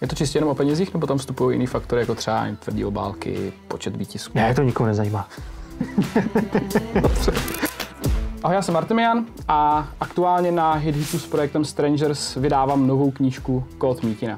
Je to čistě jenom o penězích, nebo tam vstupují jiný faktory, jako třeba tvrdý obálky, počet výtisků? Ne, to nikomu nezajímá. Ahoj, já jsem Artemian a aktuálně na HitHitu s projektem Strangers vydávám novou knížku Kód Mítina.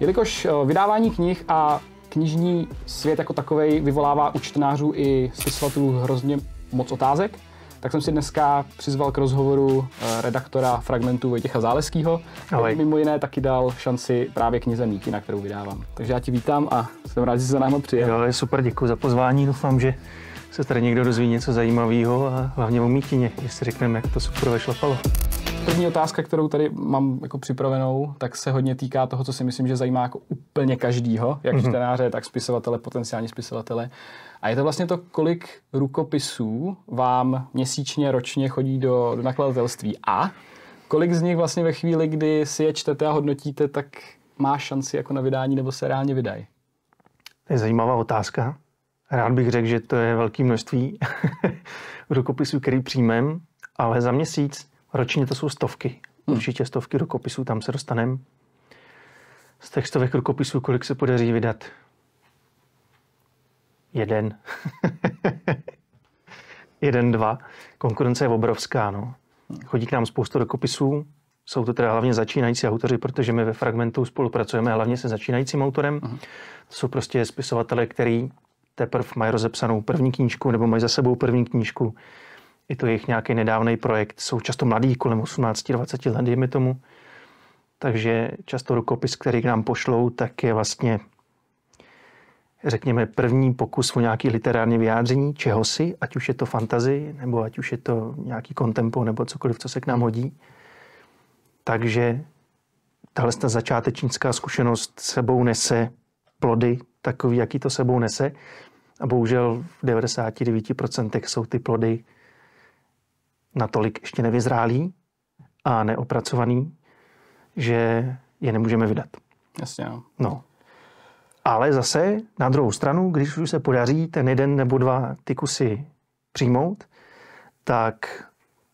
Jelikož eh, vydávání knih a knižní svět jako takový vyvolává u čtenářů i spisovatelů hrozně moc otázek, tak jsem si dneska přizval k rozhovoru eh, redaktora fragmentu Vojtěcha Záleskýho, Ahoj. Mimo jiné taky dal šanci právě knize na kterou vydávám. Takže já ti vítám a jsem rád, že jsi za náma přijel. Jo, je super, děkuji za pozvání. Doufám, že se tady někdo dozví něco zajímavého a hlavně o Mítině, jestli řekneme, jak to super vešlapalo. První otázka, kterou tady mám jako připravenou, tak se hodně týká toho, co si myslím, že zajímá jako úplně každýho, jak mm-hmm. čtenáře, tak spisovatele, potenciální spisovatele. A je to vlastně to, kolik rukopisů vám měsíčně, ročně chodí do, do nakladatelství a kolik z nich vlastně ve chvíli, kdy si je čtete a hodnotíte, tak má šanci jako na vydání nebo se reálně vydají? To je zajímavá otázka. Rád bych řekl, že to je velké množství rukopisů, který přijmem, ale za měsíc ročně to jsou stovky. Hmm. Určitě stovky rukopisů, tam se dostaneme. Z stovek rukopisů, kolik se podaří vydat, jeden. jeden, dva. Konkurence je obrovská. No. Chodí k nám spoustu dokopisů, jsou to teda hlavně začínající autoři, protože my ve Fragmentu spolupracujeme hlavně se začínajícím autorem. Uh-huh. To jsou prostě spisovatele, který teprve mají rozepsanou první knížku nebo mají za sebou první knížku. Je to jejich nějaký nedávný projekt. Jsou často mladí, kolem 18-20 let, dejme tomu. Takže často rukopis, který k nám pošlou, tak je vlastně řekněme, první pokus o nějaký literární vyjádření čehosi, ať už je to fantazy, nebo ať už je to nějaký kontempo, nebo cokoliv, co se k nám hodí. Takže tahle ta začátečnická zkušenost sebou nese plody takový, jaký to sebou nese. A bohužel v 99% jsou ty plody natolik ještě nevyzrálí a neopracovaný, že je nemůžeme vydat. Jasně. No. no. Ale zase na druhou stranu, když už se podaří ten jeden nebo dva ty kusy přijmout, tak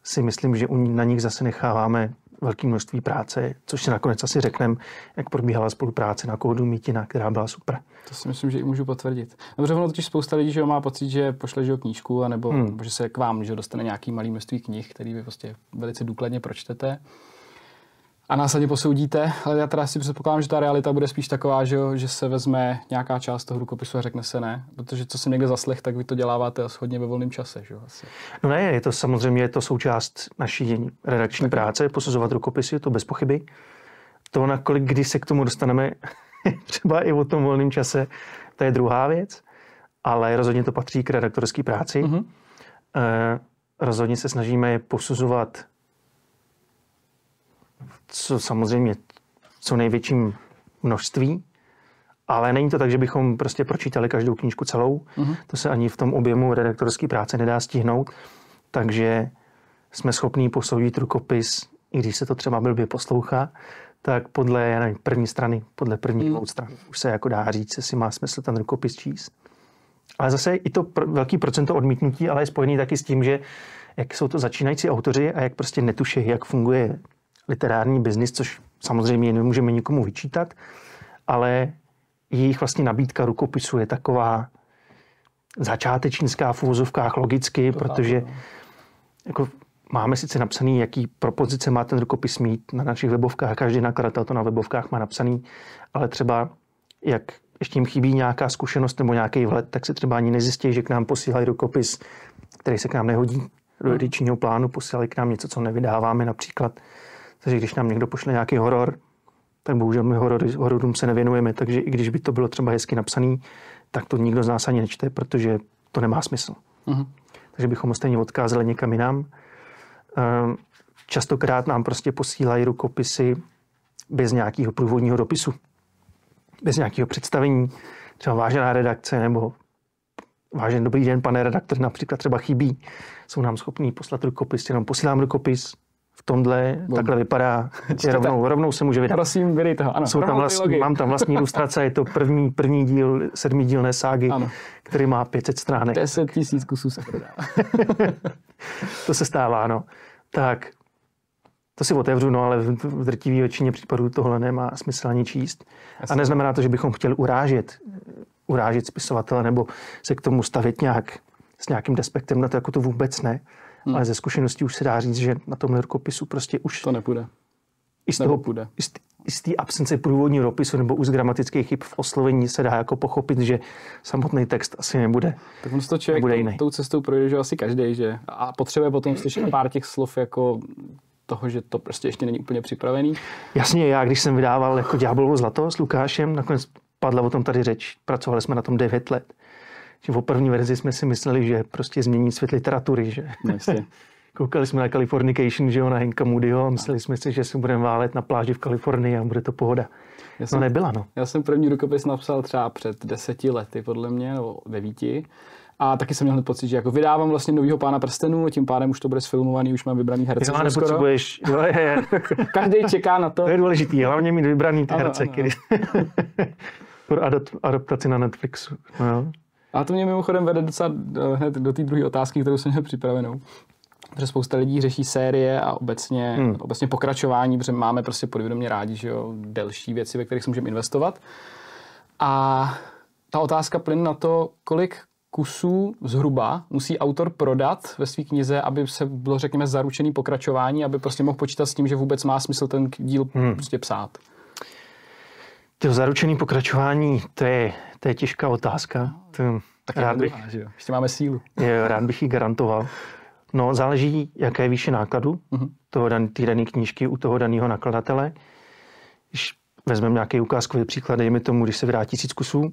si myslím, že na nich zase necháváme velké množství práce, což si nakonec asi řekneme, jak probíhala spolupráce na kódu Mítina, která byla super. To si myslím, že i můžu potvrdit. Dobře, ono totiž spousta lidí, že má pocit, že pošle že knížku, anebo hmm. že se k vám že dostane nějaký malý množství knih, který vy prostě velice důkladně pročtete a následně posoudíte, ale já teda si předpokládám, že ta realita bude spíš taková, že, jo, že se vezme nějaká část toho rukopisu a řekne se ne, protože co si někde zaslech, tak vy to děláváte hodně ve volném čase. Že jo, asi. No ne, je to samozřejmě je to součást naší redakční tak. práce, posuzovat rukopisy, to bez pochyby. To, nakolik kdy se k tomu dostaneme, třeba i o tom volném čase, to je druhá věc, ale rozhodně to patří k redaktorské práci. Mm-hmm. E, rozhodně se snažíme posuzovat co samozřejmě co největším množství, ale není to tak, že bychom prostě pročítali každou knížku celou. Uh-huh. To se ani v tom objemu redaktorské práce nedá stihnout. Takže jsme schopní posoudit rukopis, i když se to třeba blbě poslouchá, tak podle já nevím, první strany, podle první uh-huh. stran. Už se jako dá říct, jestli má smysl ten rukopis číst. Ale zase i to pr- velký procento odmítnutí, ale je spojený taky s tím, že jak jsou to začínající autoři a jak prostě netuší, jak funguje literární biznis, což samozřejmě nemůžeme nikomu vyčítat, ale jejich vlastně nabídka rukopisu je taková začátečnická v úvozovkách logicky, to protože tak, no. jako máme sice napsaný, jaký propozice má ten rukopis mít na našich webovkách, každý nakladatel to na webovkách má napsaný, ale třeba jak ještě jim chybí nějaká zkušenost nebo nějaký vhled, tak se třeba ani nezjistí, že k nám posílají rukopis, který se k nám nehodí do hmm. edičního plánu, posílají k nám něco, co nevydáváme například. Takže když nám někdo pošle nějaký horor, tak bohužel my horory, hororům se nevěnujeme, takže i když by to bylo třeba hezky napsaný, tak to nikdo z nás ani nečte, protože to nemá smysl. Uh-huh. Takže bychom ho stejně odkázali někam jinam. Ehm, častokrát nám prostě posílají rukopisy bez nějakého průvodního dopisu, bez nějakého představení, třeba vážená redakce nebo vážený dobrý den, pane redaktor, například třeba chybí, jsou nám schopní poslat rukopis, jenom posílám rukopis, v tomhle Bom. takhle vypadá. Je rovnou, rovnou se může vydat. Prosím, vydejte ho. Ano, Jsou tam vlast, mám tam vlastní ilustrace, je to první, první díl dílné ságy, ano. který má 500 stránek. 10 tisíc kusů se to se stává, no. Tak, to si otevřu, no ale v drtivé většině případů tohle nemá smysl ani číst. Jasně. A neznamená to, že bychom chtěli urážet, urážet spisovatele nebo se k tomu stavit nějak s nějakým despektem, na to jako to vůbec ne. Hmm. Ale ze zkušeností už se dá říct, že na tomhle rukopisu prostě už... To nepůjde. I z, toho, půjde. I z té absence průvodního dopisu nebo už gramatických chyb v oslovení se dá jako pochopit, že samotný text asi nebude. Tak on to člověk nebude jiný. tou cestou projde, že asi každý, že a potřebuje potom slyšet pár těch slov jako toho, že to prostě ještě není úplně připravený. Jasně, já když jsem vydával jako Ďáblovo zlato s Lukášem, nakonec padla o tom tady řeč, pracovali jsme na tom 9 let, že v první verzi jsme si mysleli, že prostě změní svět literatury, že? No, Koukali jsme na Californication, že jo, na Henka Moodyho a mysleli jsme si, že se budeme válet na pláži v Kalifornii a bude to pohoda. Já no, jsem, no nebyla, no. Já jsem první rukopis napsal třeba před deseti lety, podle mě, nebo devíti. A taky jsem měl pocit, že jako vydávám vlastně novýho pána prstenů, tím pádem už to bude sfilmovaný, už mám vybraný herce. Jo, nepotřebuješ. Jo, je, je. Každý čeká na to. To je důležitý, hlavně mít vybraný ty ano, herce, ano. Který... pro adaptaci na Netflixu. No, jo. A to mě mimochodem vede docela eh, hned do té druhé otázky, kterou jsem měl připravenou. Protože spousta lidí řeší série a obecně, hmm. obecně pokračování, protože máme prostě podvědomě rádi, že jo, delší věci, ve kterých se můžeme investovat. A ta otázka plyne na to, kolik kusů zhruba musí autor prodat ve své knize, aby se bylo, řekněme, zaručený pokračování, aby prostě mohl počítat s tím, že vůbec má smysl ten díl hmm. prostě psát. To zaručené pokračování, to je, to je těžká otázka. To, tak rád bych, druhá, že jo? Ještě máme sílu. Je, rád bych ji garantoval. No, záleží, jaké je výše nákladu uh-huh. toho dan, té dané knížky u toho daného nakladatele. Když vezmeme nějaký ukázkový příklad, dejme tomu, když se vrátí tisíc kusů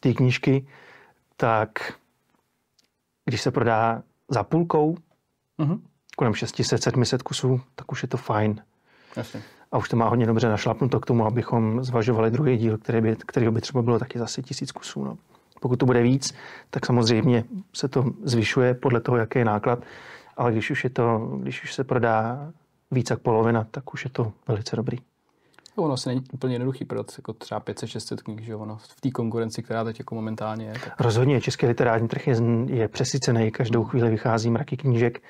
té knížky, tak když se prodá za půlkou, uh-huh. kolem 600-700 kusů, tak už je to fajn. Jasně a už to má hodně dobře našlapnuto k tomu, abychom zvažovali druhý díl, který by, kterýho by třeba bylo taky zase tisíc kusů. No. Pokud to bude víc, tak samozřejmě se to zvyšuje podle toho, jaký je náklad, ale když už, je to, když už se prodá více, jak polovina, tak už je to velice dobrý. No, ono se není úplně jednoduchý prodat jako třeba 500-600 knih, že ono v té konkurenci, která teď jako momentálně je. Tak... Rozhodně, český literární trh je, je přesycený, každou chvíli vychází mraky knížek,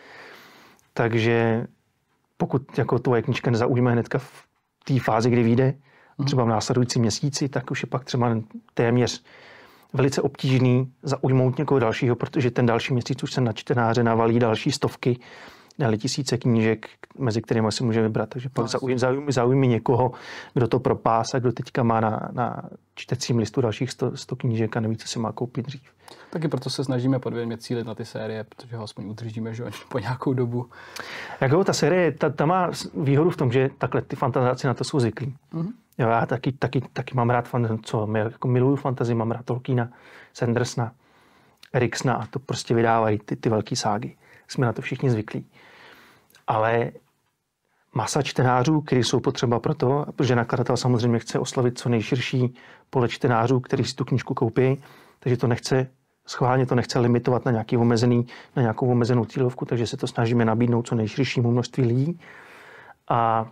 takže pokud jako tvoje knižka nezaujme hnedka v té fázi, kdy vyjde, mhm. třeba v následující měsíci, tak už je pak třeba téměř velice obtížný zaujmout někoho dalšího, protože ten další měsíc už se na čtenáře navalí další stovky, ale tisíce knížek, mezi kterými si můžeme vybrat. Takže pak zaujmi, zaujmi, někoho, kdo to propás a kdo teďka má na, na čtecím listu dalších 100, 100 knížek a neví, co si má koupit dřív. Taky proto se snažíme podvědomě cílit na ty série, protože ho aspoň udržíme že po nějakou dobu tak jo, ta série, ta, ta má výhodu v tom, že takhle ty fantazáci na to jsou zvyklí. Mm-hmm. Jo, já taky, taky, taky mám rád, fan, co jako miluju fantazi, mám rád Tolkiena, Sandersna, Eriksna a to prostě vydávají ty, ty velké ságy. Jsme na to všichni zvyklí. Ale masa čtenářů, kteří jsou potřeba pro to, protože nakladatel samozřejmě chce oslavit co nejširší pole čtenářů, který si tu knižku koupí, takže to nechce schválně to nechce limitovat na, nějaký omezený, na nějakou omezenou cílovku, takže se to snažíme nabídnout co nejširšímu množství lidí. A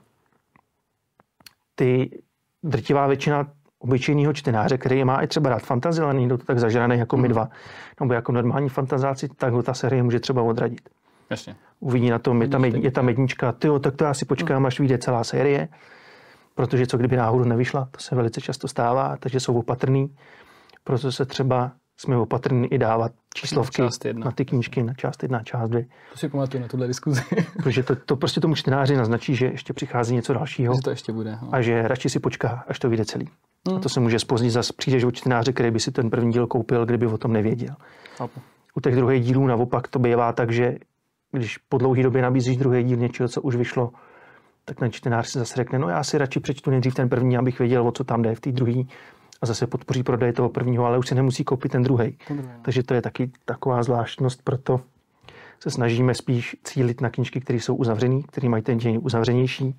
ty drtivá většina obyčejného čtenáře, který má i třeba rád fantazi, ale není to tak zažraný jako my hmm. dva, nebo jako normální fantazáci, tak ho ta série může třeba odradit. Jasně. Uvidí na tom, je tam, je tam jednička, ty tak to já si počkám, hmm. až vyjde celá série, protože co kdyby náhodou nevyšla, to se velice často stává, takže jsou opatrný. Proto se třeba jsme opatrní i dávat číslovky na, na ty knížky, na část jedna, část dvě. To si pamatuju na tuhle diskuzi. Protože to, to prostě tomu čtenáři naznačí, že ještě přichází něco dalšího. Že to ještě bude. No. A že radši si počká, až to vyjde celý. Hmm. A to se může spoznit zase přijdeš od čtenáře, který by si ten první díl koupil, kdyby o tom nevěděl. Chápu. U těch druhých dílů naopak to bývá tak, že když po dlouhé době nabízíš druhý díl něčeho, co už vyšlo, tak ten čtenář si zase řekne, no já si radši přečtu nejdřív ten první, abych věděl, o co tam jde v té druhé a zase podpoří prodej toho prvního, ale už si nemusí koupit ten druhý. No. Takže to je taky taková zvláštnost, proto se snažíme spíš cílit na knížky, které jsou uzavřené, které mají ten děj uzavřenější,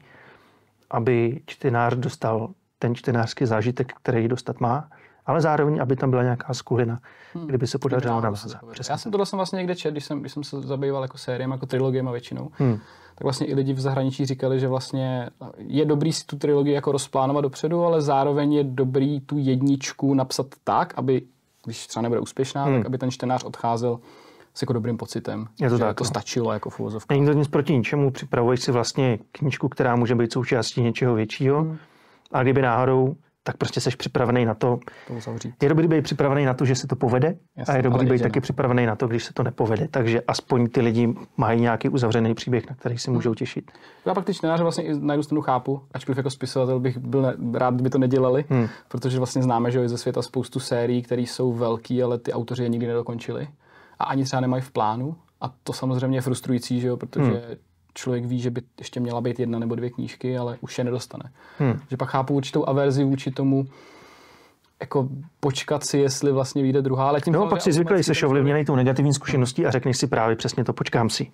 aby čtenář dostal ten čtenářský zážitek, který dostat má ale zároveň, aby tam byla nějaká skulina, hmm. kdyby se podařilo navázat. Já jsem tohle jsem vlastně někde četl, když jsem, když jsem se zabýval jako sériem, jako a většinou. Hmm. Tak vlastně i lidi v zahraničí říkali, že vlastně je dobrý si tu trilogii jako rozplánovat dopředu, ale zároveň je dobrý tu jedničku napsat tak, aby, když třeba nebude úspěšná, hmm. tak aby ten čtenář odcházel s jako dobrým pocitem. Je to že tak, to no. stačilo jako v uvozovkách. Není to nic proti ničemu, připravuješ si vlastně knížku, která může být součástí něčeho většího. Hmm. A kdyby náhodou tak prostě jsi připravený na to. Je dobrý být připravený na to, že se to povede Jasně, a je dobrý být taky připravený na to, když se to nepovede. Takže aspoň ty lidi mají nějaký uzavřený příběh, na který si hmm. můžou těšit. Já pak ty čtenáře vlastně na jednu stranu chápu, ačkoliv jako spisovatel bych byl ne, rád, kdyby to nedělali, hmm. protože vlastně známe, že je ze světa spoustu sérií, které jsou velký, ale ty autoři je nikdy nedokončili a ani třeba nemají v plánu. A to samozřejmě je frustrující, že jo, protože hmm člověk ví, že by ještě měla být jedna nebo dvě knížky, ale už je nedostane. Hmm. Že pak chápu určitou averzi vůči tomu, jako počkat si, jestli vlastně vyjde druhá, ale tím... No, pak si zvyklý, jsi ovlivněný tou negativní zkušeností a řekneš si právě přesně to, počkám si.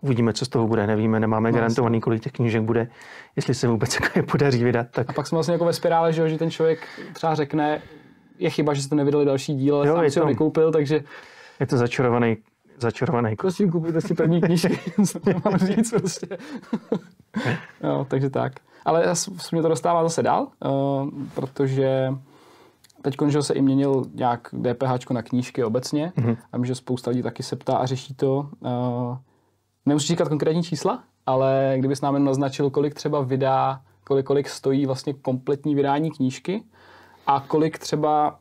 Uvidíme, co z toho bude, nevíme, nemáme no, garantovaný, kolik těch knížek bude, jestli se vůbec jako je podaří vydat. Tak... A pak jsme vlastně jako ve spirále, že, že ten člověk třeba řekne, je chyba, že jste nevydali další díl, ale jo, sám si to... ho vykoupil, takže... Je to začarovaný začarovaný. Prosím, kupujte si první knížky, co mám říct prostě. no, takže tak. Ale mě to dostává zase dál, uh, protože teď že se i měnil nějak DPH na knížky obecně mm-hmm. a myslím, že spousta lidí taky se ptá a řeší to. Uh, nemusíš říkat konkrétní čísla, ale kdybys nám jen naznačil, kolik třeba vydá, kolik, kolik stojí vlastně kompletní vydání knížky a kolik třeba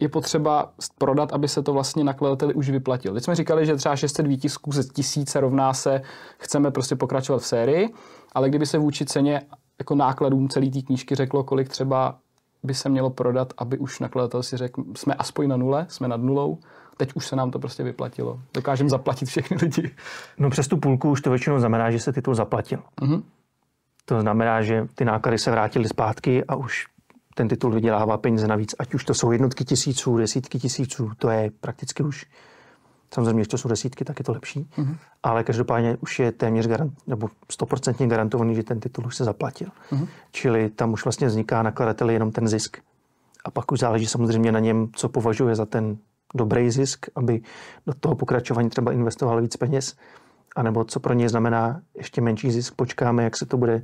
je potřeba prodat, aby se to vlastně nakladateli už vyplatil. Teď jsme říkali, že třeba 600 výtisků ze tisíce rovná se, chceme prostě pokračovat v sérii, ale kdyby se vůči ceně jako nákladům celé té knížky řeklo, kolik třeba by se mělo prodat, aby už nakladatel si řekl, jsme aspoň na nule, jsme nad nulou, teď už se nám to prostě vyplatilo. Dokážeme zaplatit všechny lidi. No přes tu půlku už to většinou znamená, že se titul zaplatil. Mm-hmm. To znamená, že ty náklady se vrátily zpátky a už ten titul vydělává peníze navíc, ať už to jsou jednotky tisíců, desítky tisíců, to je prakticky už, samozřejmě, když to jsou desítky, tak je to lepší, mm-hmm. ale každopádně už je téměř garant, nebo stoprocentně garantovaný, že ten titul už se zaplatil. Mm-hmm. Čili tam už vlastně vzniká nakladateli jenom ten zisk. A pak už záleží samozřejmě na něm, co považuje za ten dobrý zisk, aby do toho pokračování třeba investoval víc peněz, anebo co pro něj znamená ještě menší zisk, počkáme, jak se to bude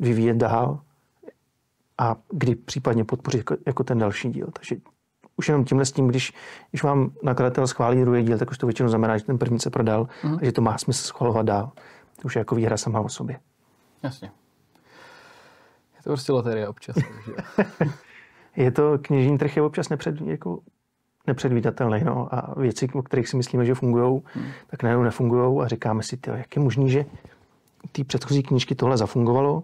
vyvíjet dál a kdy případně podpořit jako, jako ten další díl. Takže už jenom tímhle s tím, když, když vám nakladatel schválí druhý díl, tak už to většinou znamená, že ten první se prodal mm-hmm. a že to má smysl schvalovat dál. To už je jako výhra sama o sobě. Jasně. Je to prostě loterie občas. je to, knižní trh je občas nepřed, jako nepředvídatelný no, a věci, o kterých si myslíme, že fungují, hmm. tak najednou nefungují a říkáme si, tyjo, jak je možný, že ty předchozí knížky tohle zafungovalo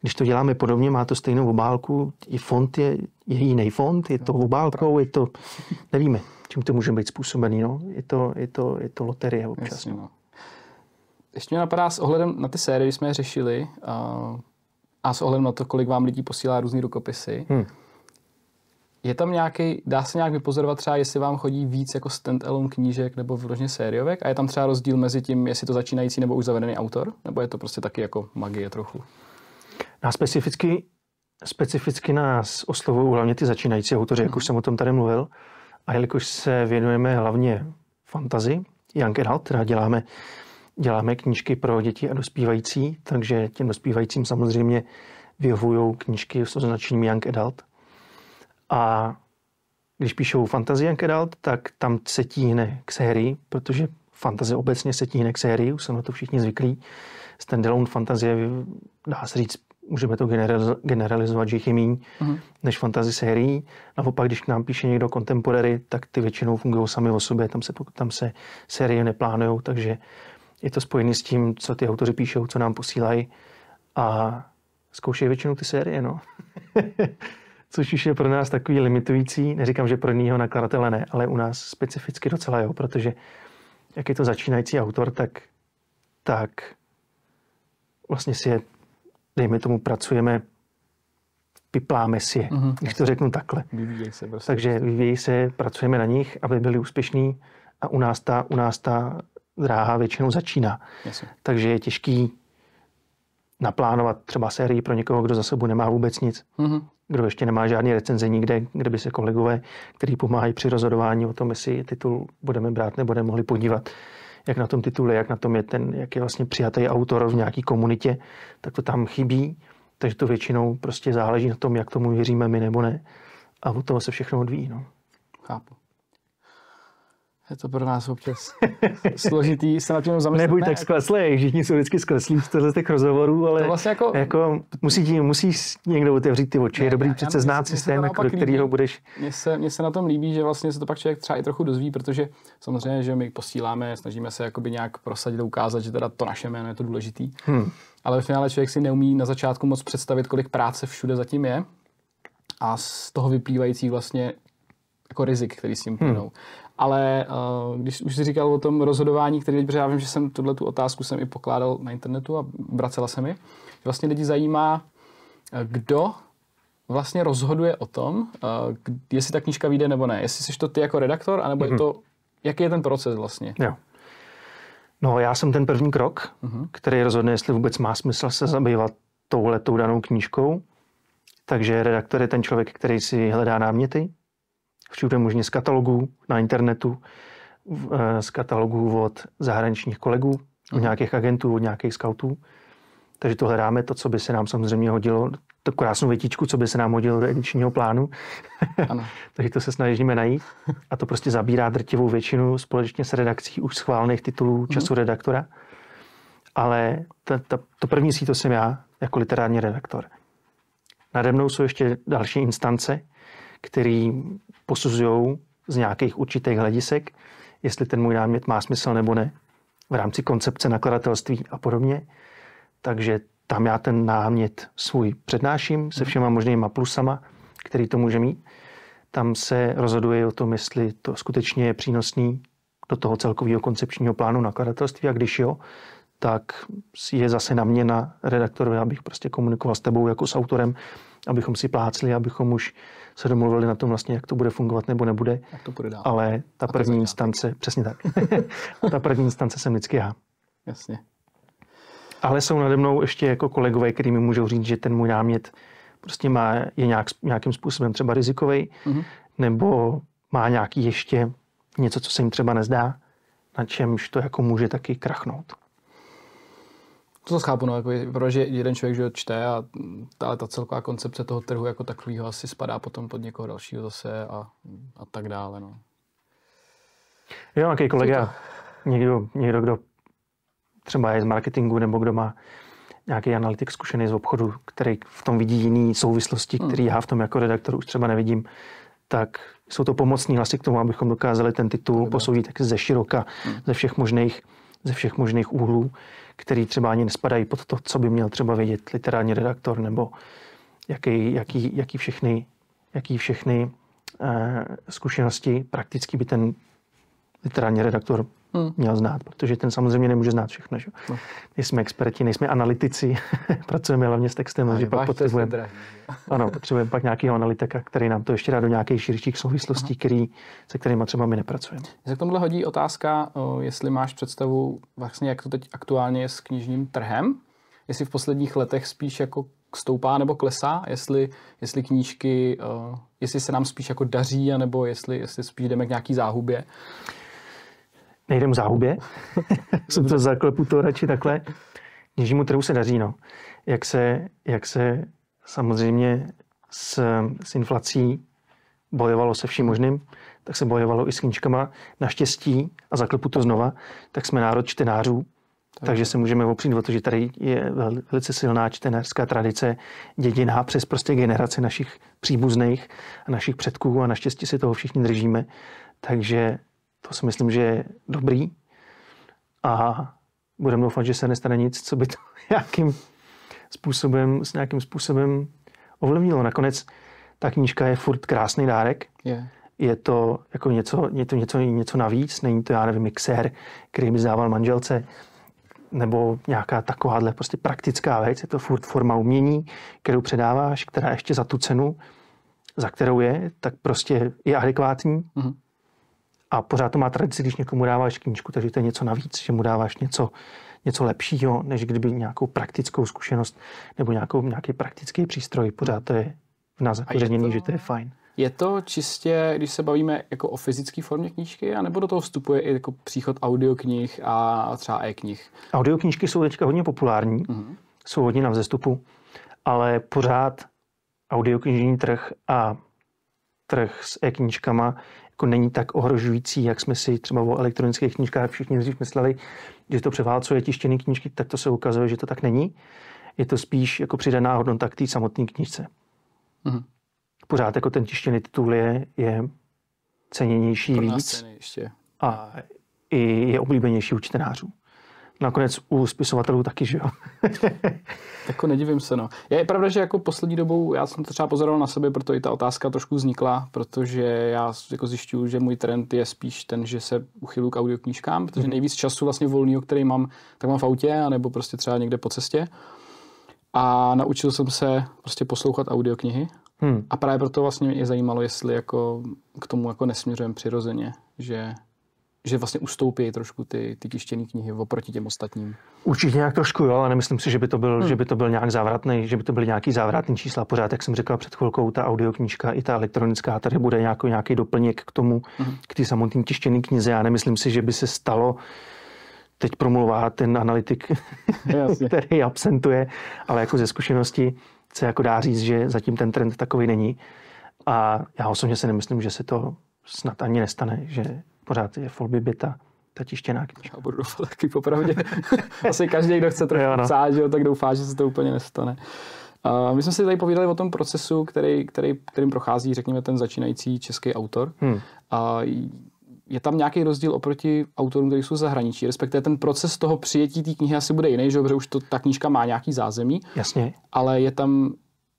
když to děláme podobně, má to stejnou obálku, i font je, je jiný font, je to no, obálkou, je to, nevíme, čím to může být způsobený, no. je, to, je, to, je to loterie občas. Jasně, no. no. Ještě mě napadá s ohledem na ty série, jsme je řešili, uh, a s ohledem na to, kolik vám lidí posílá různé rukopisy, hmm. Je tam nějaký, dá se nějak vypozorovat třeba, jestli vám chodí víc jako stand-alone knížek nebo vložně sériovek a je tam třeba rozdíl mezi tím, jestli to začínající nebo už zavedený autor, nebo je to prostě taky jako magie trochu? A specificky, specificky nás oslovují hlavně ty začínající autoři, jak už jsem o tom tady mluvil. A jelikož se věnujeme hlavně fantazi, Young Adult, teda děláme, děláme knížky pro děti a dospívající, takže těm dospívajícím samozřejmě vyhovují knížky s označením Young Adult. A když píšou fantasy Young Adult, tak tam se tíhne k sérii, protože fantazie obecně se tíhne k sérii, už jsou na to všichni zvyklí. Standalone fantazie, dá se říct, můžeme to generalizovat, že jich je míň uh-huh. než fantasy sérií. Naopak, když k nám píše někdo contemporary, tak ty většinou fungují sami o sobě, tam se, tam se série neplánují, takže je to spojené s tím, co ty autoři píšou, co nám posílají a zkoušejí většinou ty série, no. Což už je pro nás takový limitující, neříkám, že pro jiného nakladatele ne, ale u nás specificky docela jo, protože jak je to začínající autor, tak, tak vlastně si je dejme tomu, pracujeme, vypláme si je, uh-huh. když to řeknu takhle. Vyvíjí se prostě. Takže vyvíjí se, pracujeme na nich, aby byli úspěšní a u nás ta, u nás ta dráha většinou začíná. Jasně. Takže je těžký naplánovat třeba sérii pro někoho, kdo za sebou nemá vůbec nic, mm-hmm. kdo ještě nemá žádný recenze nikde, kde by se kolegové, kteří pomáhají při rozhodování o tom, jestli titul budeme brát, nebudeme nemohli podívat, jak na tom titule, jak na tom je ten, jak je vlastně přijatý autor v nějaký komunitě, tak to tam chybí. Takže to většinou prostě záleží na tom, jak tomu věříme my nebo ne. A od toho se všechno odvíjí. No. Chápu. Je to pro nás občas složitý se na tím zamyslet. Nebuď ne, tak skleslej, všichni jsou vždycky skleslí z těch rozhovorů, ale to vlastně jako, jako musí, tím, musíš někdo otevřít ty oči. Ne, je dobrý já, přece já, znát mě, systém, mě jako do kterého budeš. Mně se, mně se na tom líbí, že vlastně se to pak člověk třeba i trochu dozví, protože samozřejmě, že my posíláme, snažíme se jakoby nějak prosadit a ukázat, že teda to naše jméno je to důležitý. Hmm. Ale ve finále člověk si neumí na začátku moc představit, kolik práce všude zatím je a z toho vyplývající vlastně jako rizik, který s tím plynou. Hmm. Ale uh, když už jsi říkal o tom rozhodování, který já vím, že jsem tuhle tu otázku jsem i pokládal na internetu a vracela se mi, vlastně lidi zajímá, eh, kdo vlastně rozhoduje o tom, uh, jestli ta knížka vyjde nebo ne. Jestli jsi to ty jako redaktor, anebo mm-hmm. je mhm. to, jaký je ten proces vlastně? Jo. No, já jsem ten první krok, mm-hmm. který rozhodne, jestli vůbec má smysl se zabývat touhletou danou knížkou. Takže redaktor je ten člověk, který si hledá náměty, všude možně z katalogů na internetu, eh, z katalogů od zahraničních kolegů, od nějakých agentů, od nějakých scoutů. Takže to hledáme, to, co by se nám samozřejmě hodilo, to krásnou větičku, co by se nám hodilo do edičního plánu. Ano. Takže to se snažíme najít. A to prostě zabírá drtivou většinu společně s redakcí už schválených titulů mhm. času mm. redaktora. Ale ta, ta, to první síto jsem já, jako literární redaktor. Nade mnou jsou ještě další instance, který posuzují z nějakých určitých hledisek, jestli ten můj námět má smysl nebo ne, v rámci koncepce nakladatelství a podobně. Takže tam já ten námět svůj přednáším se mhm. všema možnýma plusama, který to může mít. Tam se rozhoduje o tom, jestli to skutečně je přínosný do toho celkového koncepčního plánu nakladatelství a když jo, tak je zase na mě, na redaktorovi, abych prostě komunikoval s tebou jako s autorem abychom si plácli, abychom už se domluvili na tom vlastně, jak to bude fungovat nebo nebude. Jak to bude dál. Ale ta A první instance, přesně tak. ta první instance jsem vždycky já. Jasně. Ale jsou nade mnou ještě jako kolegové, kteří mi můžou říct, že ten můj námět prostě má, je nějak, nějakým způsobem třeba rizikový, mm-hmm. nebo má nějaký ještě něco, co se jim třeba nezdá, na čemž to jako může taky krachnout to chápu, no, jako je, protože jeden člověk že čte, a, ta, ta celková koncepce toho trhu jako takového asi spadá potom pod někoho dalšího zase a, a tak dále. No. Jo, nějaký kolega, někdo, někdo, kdo třeba je z marketingu nebo kdo má nějaký analytik zkušený z obchodu, který v tom vidí jiný souvislosti, který hmm. já v tom jako redaktor už třeba nevidím, tak jsou to pomocní hlasy vlastně k tomu, abychom dokázali ten titul posoudit tak ze široka, hmm. ze všech možných ze všech možných úhlů, který třeba ani nespadají pod to, co by měl třeba vědět literární redaktor, nebo jaký, jaký, jaký všechny, jaký všechny eh, zkušenosti prakticky by ten literární redaktor hmm. měl znát, protože ten samozřejmě nemůže znát všechno. Že? No. Nejsme experti, nejsme analytici, pracujeme hlavně s textem, takže pak potřebujeme, ano, potřebujeme pak nějakého analytika, který nám to ještě dá do nějakých širších souvislostí, který, se kterými třeba my nepracujeme. se k tomuhle hodí otázka, jestli máš představu, vlastně, jak to teď aktuálně je s knižním trhem, jestli v posledních letech spíš jako stoupá nebo klesá, jestli, jestli knížky, uh, jestli se nám spíš jako daří, nebo jestli, jestli spíš jdeme k nějaký záhubě nejdem k záhubě, jsem to zaklepu to radši takhle. Něžímu trhu se daří, no. Jak se, jak se samozřejmě s, s inflací bojovalo se vším možným, tak se bojovalo i s knížkama. Naštěstí, a zaklepu to znova, tak jsme národ čtenářů, tak. takže se můžeme opřít o to, že tady je velice silná čtenářská tradice, dědiná přes prostě generace našich příbuzných a našich předků a naštěstí si toho všichni držíme. Takže to si myslím, že je dobrý. A budeme doufat, že se nestane nic, co by to nějakým způsobem, s nějakým způsobem ovlivnilo. Nakonec ta knížka je furt krásný dárek. Yeah. Je to jako něco, je to něco, něco navíc, není to, já nevím, mixér, který mi zdával manželce, nebo nějaká takováhle prostě praktická věc. Je to furt forma umění, kterou předáváš, která ještě za tu cenu, za kterou je, tak prostě je adekvátní. Mm-hmm a pořád to má tradici, když někomu dáváš knížku, takže to je něco navíc, že mu dáváš něco, něco lepšího, než kdyby nějakou praktickou zkušenost nebo nějakou, nějaký praktický přístroj. Pořád to je v nás zakořeněný, že to je fajn. Je to čistě, když se bavíme jako o fyzické formě knížky, anebo do toho vstupuje i jako příchod audioknih a třeba e-knih? Audioknížky jsou teďka hodně populární, mm-hmm. jsou hodně na vzestupu, ale pořád audioknižní trh a trh s e-knížkama jako není tak ohrožující, jak jsme si třeba o elektronických knížkách všichni dřív mysleli, že to převálcuje tištěné knížky, tak to se ukazuje, že to tak není. Je to spíš jako přidaná hodnota k té samotné knížce. Mm-hmm. Pořád jako ten tištěný titul je, je ceněnější víc. víc. A i je oblíbenější u čtenářů nakonec u spisovatelů taky, že jo. jako nedivím se, no. Je pravda, že jako poslední dobou, já jsem to třeba pozoroval na sebe, proto i ta otázka trošku vznikla, protože já jako zjišťuju, že můj trend je spíš ten, že se uchylu k audioknížkám, protože mhm. nejvíc času vlastně volného, který mám, tak mám v autě, anebo prostě třeba někde po cestě. A naučil jsem se prostě poslouchat audioknihy. Hmm. A právě proto vlastně mě zajímalo, jestli jako k tomu jako nesměřujeme přirozeně, že že vlastně ustoupí trošku ty, ty tištěné knihy oproti těm ostatním. Určitě nějak trošku jo, ale nemyslím si, že by to byl, hmm. že by to byl nějak závratný, že by to byly nějaký závratný čísla. Pořád, jak jsem říkal před chvilkou, ta audioknížka i ta elektronická tady bude nějaký, nějaký doplněk k tomu, hmm. k ty samotné tištěné knize. Já nemyslím si, že by se stalo, teď promluvá ten analytik, který absentuje, ale jako ze zkušenosti se jako dá říct, že zatím ten trend takový není. A já osobně si nemyslím, že se to snad ani nestane, že pořád je Folby Bita, ta tištěná knižka. Já budu doufat taky popravdě. Asi každý, kdo chce trochu no. psát, jo, tak doufá, že se to úplně nestane. A my jsme si tady povídali o tom procesu, který, který, kterým prochází, řekněme, ten začínající český autor. Hmm. A je tam nějaký rozdíl oproti autorům, kteří jsou zahraničí, respektive ten proces toho přijetí té knihy asi bude jiný, že protože už to, ta knížka má nějaký zázemí. Jasně. Ale je tam,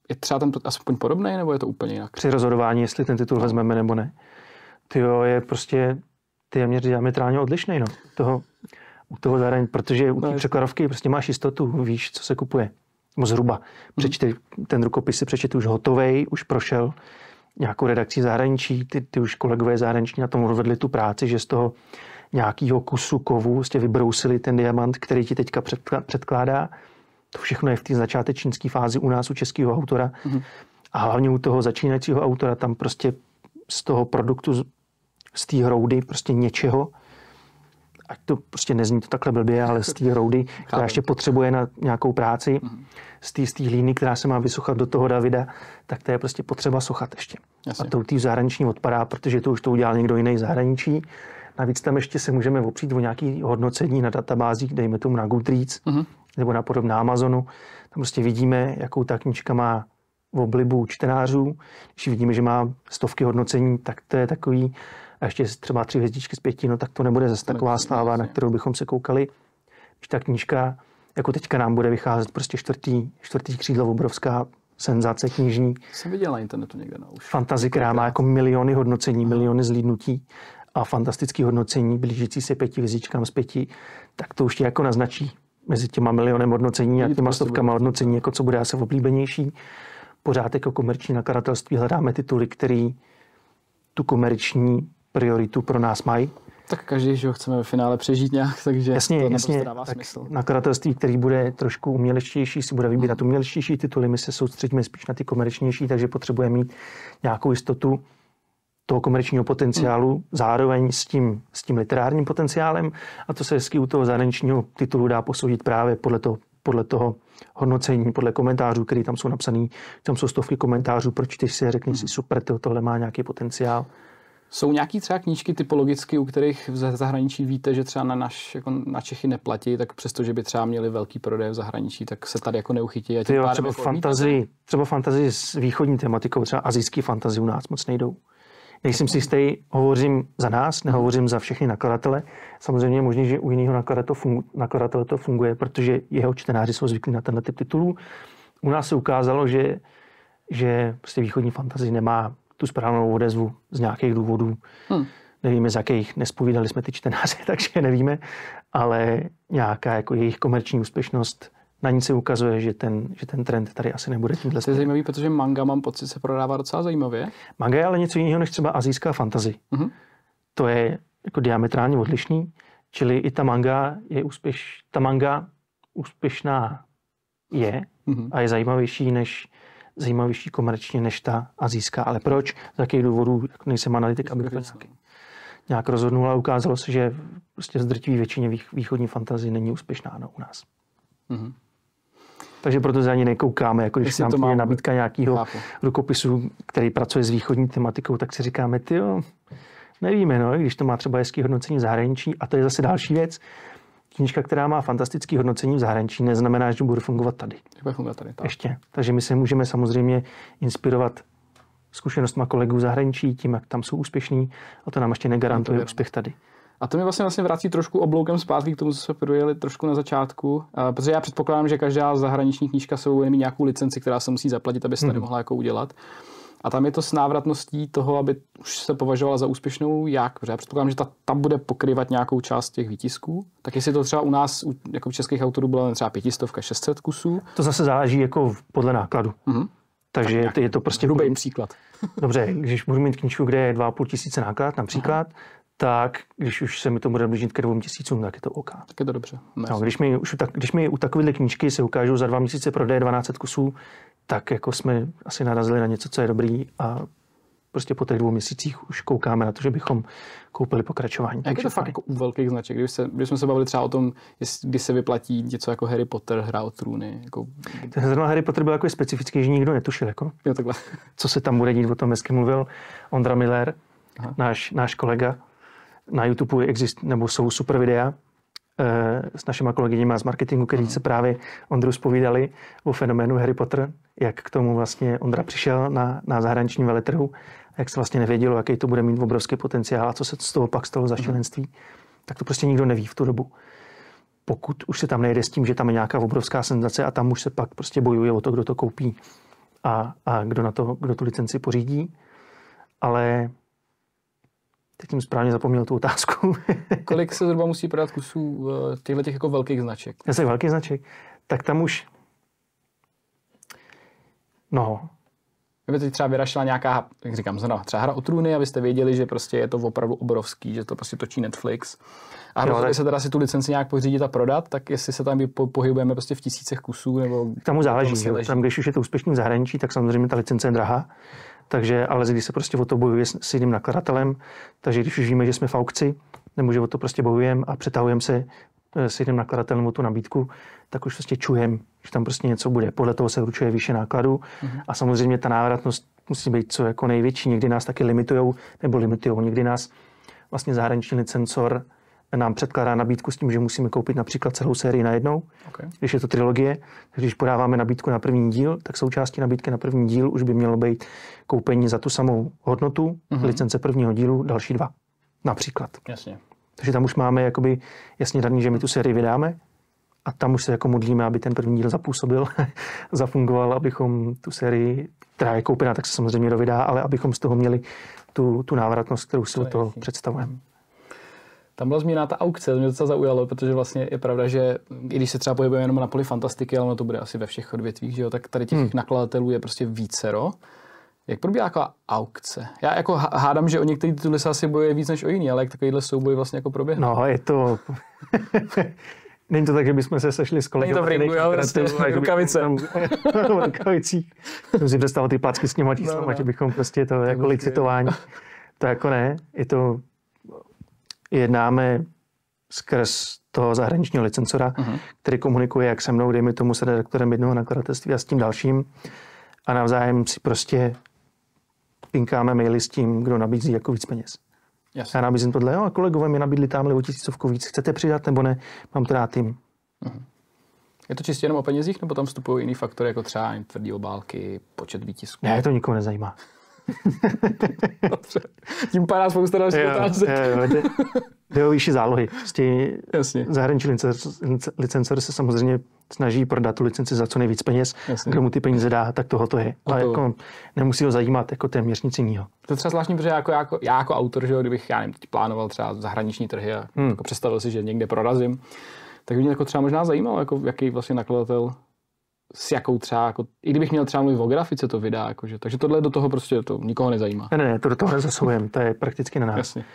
je třeba ten aspoň podobný, nebo je to úplně jinak? Při rozhodování, jestli ten titul no. vezmeme nebo ne. Ty jo, je prostě téměř diametrálně odlišný. No. Toho, u toho zároveň, protože u té no, překladovky prostě máš jistotu, víš, co se kupuje. No zhruba. Hmm. Přečte, ten rukopis si přečte už hotovej, už prošel nějakou redakcí zahraničí, ty, ty už kolegové zahraniční na tom odvedli tu práci, že z toho nějakého kusu kovu jste prostě vybrousili ten diamant, který ti teďka předkládá. To všechno je v té začátečnické fázi u nás, u českého autora. Mm-hmm. A hlavně u toho začínajícího autora tam prostě z toho produktu z té hroudy prostě něčeho, ať to prostě nezní to takhle blbě, ale z té hroudy, která ještě potřebuje na nějakou práci, mhm. z té, z té hlíny, která se má vysuchat do toho Davida, tak to je prostě potřeba sochat ještě. Jasně. A to tý zahraniční odpadá, protože to už to udělal někdo jiný zahraničí. Navíc tam ještě se můžeme opřít o nějaké hodnocení na databázích, dejme tomu na Goodreads uh-huh. nebo na podobná Amazonu. Tam prostě vidíme, jakou ta knižka má v oblibu čtenářů. Když vidíme, že má stovky hodnocení, tak to je takový a ještě třeba tři hvězdičky z pěti, no tak to nebude zase taková sláva, na no. kterou bychom se koukali. Když ta knížka, jako teďka nám bude vycházet prostě čtvrtý, čtvrtý křídlo obrovská senzace knižní. Jsem viděl na internetu někde, no už. Fantazi, která má jako miliony hodnocení, miliony zlídnutí a fantastické hodnocení, blížící se pěti hvězdičkám z pěti, tak to už tě jako naznačí mezi těma milionem hodnocení a těma prostě stovkama hodnocení, jako co bude asi oblíbenější. Pořád jako komerční nakladatelství hledáme tituly, který tu komerční prioritu pro nás mají. Tak každý, že ho chceme ve finále přežít nějak, takže jasně, to jasně, dává tak smysl. Nakladatelství, který bude trošku umělečtější, si bude vybírat umělečtější tituly, my se soustředíme spíš na ty komerčnější, takže potřebujeme mít nějakou jistotu toho komerčního potenciálu hmm. zároveň s tím, s tím literárním potenciálem a to se hezky u toho zahraničního titulu dá posoudit právě podle toho, podle toho hodnocení, podle komentářů, které tam jsou napsané. Tam jsou stovky komentářů, proč ty si řekni hmm. si super, tohle má nějaký potenciál. Jsou nějaký třeba knížky typologicky, u kterých v zahraničí víte, že třeba na, naš, jako na Čechy neplatí, tak že by třeba měli velký prodej v zahraničí, tak se tady jako neuchytí. A Ty jo, třeba, jako fantazii, třeba fantazii s východní tematikou, třeba azijský fantazii u nás moc nejdou. Nejsem si jistý, hovořím za nás, nehovořím za všechny nakladatele. Samozřejmě je možné, že u jiného nakladatele to funguje, protože jeho čtenáři jsou zvyklí na tenhle typ titulů. U nás se ukázalo, že, že prostě východní fantazii nemá tu správnou odezvu z nějakých důvodů. Hmm. Nevíme z jakých, nespovídali jsme ty čtenáře, takže nevíme, ale nějaká jako jejich komerční úspěšnost na nic se ukazuje, že ten, že ten trend tady asi nebude tímhle. To je zajímavý, protože manga, mám pocit, se prodává docela zajímavě. Manga je ale něco jiného než třeba azijská fantazi. Mm-hmm. To je jako diametrálně odlišný, čili i ta manga je úspěš, ta manga úspěšná je mm-hmm. a je zajímavější než zajímavější komerčně než ta azijská. Ale proč? Z jakých důvodů? Nejsem analytik, aby to nějak rozhodnul, ale ukázalo se, že prostě zdrtivý většině východní fantazie není úspěšná ano, u nás. Mm-hmm. Takže proto za ani nekoukáme. Jako když nám přijde nabídka nějakého rukopisu, který pracuje s východní tematikou, tak si říkáme, ty nevíme, no, když to má třeba hezký hodnocení zahraničí. A to je zase další věc knížka, která má fantastické hodnocení v zahraničí, neznamená, že bude fungovat tady. Že bude fungovat tady, tak. Ještě. Takže my se můžeme samozřejmě inspirovat zkušenostma kolegů zahraničí, tím, jak tam jsou úspěšní, a to nám ještě negarantuje úspěch tady. A to mi vlastně, vlastně vrací trošku obloukem zpátky k tomu, co jsme projeli trošku na začátku, protože já předpokládám, že každá zahraniční knížka jsou jenom nějakou licenci, která se musí zaplatit, aby se tady hmm. nemohla jako udělat. A tam je to s návratností toho, aby už se považovala za úspěšnou, jak? Protože já předpokládám, že ta, ta bude pokryvat nějakou část těch výtisků. Tak jestli to třeba u nás, u, jako u českých autorů, bylo třeba 500, 600 kusů. To zase záleží jako podle nákladu. Mm-hmm. Takže tak je to prostě... Hrubý příklad. Dobře, když budu mít knížku, kde je 2,5 tisíce náklad například, Aha. tak když už se mi to bude blížit ke 2 tisícům, tak je to OK. Tak je to dobře. No, když, mi, už, tak, když mi u takovéhle knížky se ukážou za dva měsíce prodeje 12 kusů, tak jako jsme asi narazili na něco, co je dobrý a prostě po těch dvou měsících už koukáme na to, že bychom koupili pokračování. Jak je to fakt jako u velkých značek? Když, se, když jsme se bavili třeba o tom, jestli, kdy se vyplatí něco jako Harry Potter, hra o trůny. Jako... Zrovna Harry Potter byl jako specifický, že nikdo netušil, jako, jo, takhle. co se tam bude dít, o tom hezky mluvil Ondra Miller, náš, náš kolega. Na YouTube exist, nebo jsou super videa, s našimi kolegyněmi z marketingu, kteří mhm. se právě Ondru zpovídali o fenoménu Harry Potter, jak k tomu vlastně Ondra přišel na, na zahraniční veletrhu, jak se vlastně nevědělo, jaký to bude mít obrovský potenciál a co se z toho pak stalo za mhm. šílenství, tak to prostě nikdo neví v tu dobu. Pokud už se tam nejde s tím, že tam je nějaká obrovská senzace a tam už se pak prostě bojuje o to, kdo to koupí a, a kdo, na to, kdo tu licenci pořídí, ale Teď jsem správně zapomněl tu otázku. Kolik se zhruba musí prodat kusů eh, těchto těch jako velkých značek? Těch velkých značek? Tak tam už... No, kdyby teď třeba vyrašila nějaká, jak říkám, zrovna třeba hra o trůny, abyste věděli, že prostě je to opravdu obrovský, že to prostě točí Netflix. A jo, tak... se teda si tu licenci nějak pořídit a prodat, tak jestli se tam pohybujeme prostě v tisících kusů nebo... Tam tomu záleží. tam, když už je to úspěšný v zahraničí, tak samozřejmě ta licence je drahá. Takže, ale když se prostě o to bojuje s, s jiným nakladatelem, takže když už víme, že jsme v aukci, nebo že o to prostě bojujeme a přetahujeme se eh, s jiným nakladatelem o tu nabídku, tak už prostě čujem, že tam prostě něco bude. Podle toho se určuje výše nákladu. mm-hmm. a samozřejmě ta návratnost musí být co jako největší. Někdy nás taky limitují, nebo limitují, někdy nás vlastně zahraniční licencor nám předkládá nabídku s tím, že musíme koupit například celou sérii najednou, okay. když je to trilogie. Takže když podáváme nabídku na první díl, tak součástí nabídky na první díl už by mělo být koupení za tu samou hodnotu mm-hmm. licence prvního dílu další dva. Například. Jasně. Takže tam už máme jakoby jasně daný, že my tu sérii vydáme a tam už se jako modlíme, aby ten první díl zapůsobil, zafungoval, abychom tu sérii, která je koupená, tak se samozřejmě dovydá, ale abychom z toho měli tu, tu návratnost, kterou si to od toho představujeme. Mhm. Tam byla změna ta aukce, to mě docela zaujalo, protože vlastně je pravda, že i když se třeba pohybujeme jenom na poli fantastiky, ale ono to bude asi ve všech odvětvích, že jo, tak tady těch hmm. nakladatelů je prostě vícero. Jak probíhá taková aukce? Já jako hádám, že o některé tituly se asi bojuje víc než o jiný, ale jak takovýhle souboj vlastně jako proběhne? No, je to... Není to tak, že bychom se sešli s kolegy Není to v ringu, jo, prostě rukavice. Jako tam, rukavicí. Jsem si představil ty placky s těma no, no. bychom prostě to jako licitování. To jako ne, je to jednáme skrz toho zahraničního licencora, uh-huh. který komunikuje jak se mnou, dejme tomu s redaktorem jednoho nakladatelství a s tím dalším. A navzájem si prostě pinkáme maily s tím, kdo nabízí jako víc peněz. Jasně. Já nabízím tohle, jo, a kolegové mi nabídli tamhle o tisícovku víc. Chcete přidat nebo ne? Mám to rád tým. Uh-huh. Je to čistě jenom o penězích, nebo tam vstupují jiný faktory, jako třeba tvrdý obálky, počet výtisků? Ne, to nikoho nezajímá. Dobře. Tím padá spousta dalších otázek. Jde, jde o výši zálohy. Prostě Jasně. Zahraniční licencer se samozřejmě snaží prodat tu licenci za co nejvíc peněz. Jasně. Kdo mu ty peníze dá, tak toho to je. Ale to... jako nemusí ho zajímat jako téměř nic jiného. To je třeba zvláštní, protože jako, jako, já jako autor, že jo, kdybych já nevím, plánoval třeba zahraniční trhy a hmm. jako představil si, že někde prorazím, tak by mě jako třeba možná zajímalo, jako, jaký vlastně nakladatel s jakou třeba, jako, i kdybych měl třeba mluvit o grafice, to vydá, jakože, takže tohle do toho prostě to nikoho nezajímá. Ne, ne, to do toho nezasahujeme, to je prakticky na nás. Jasně.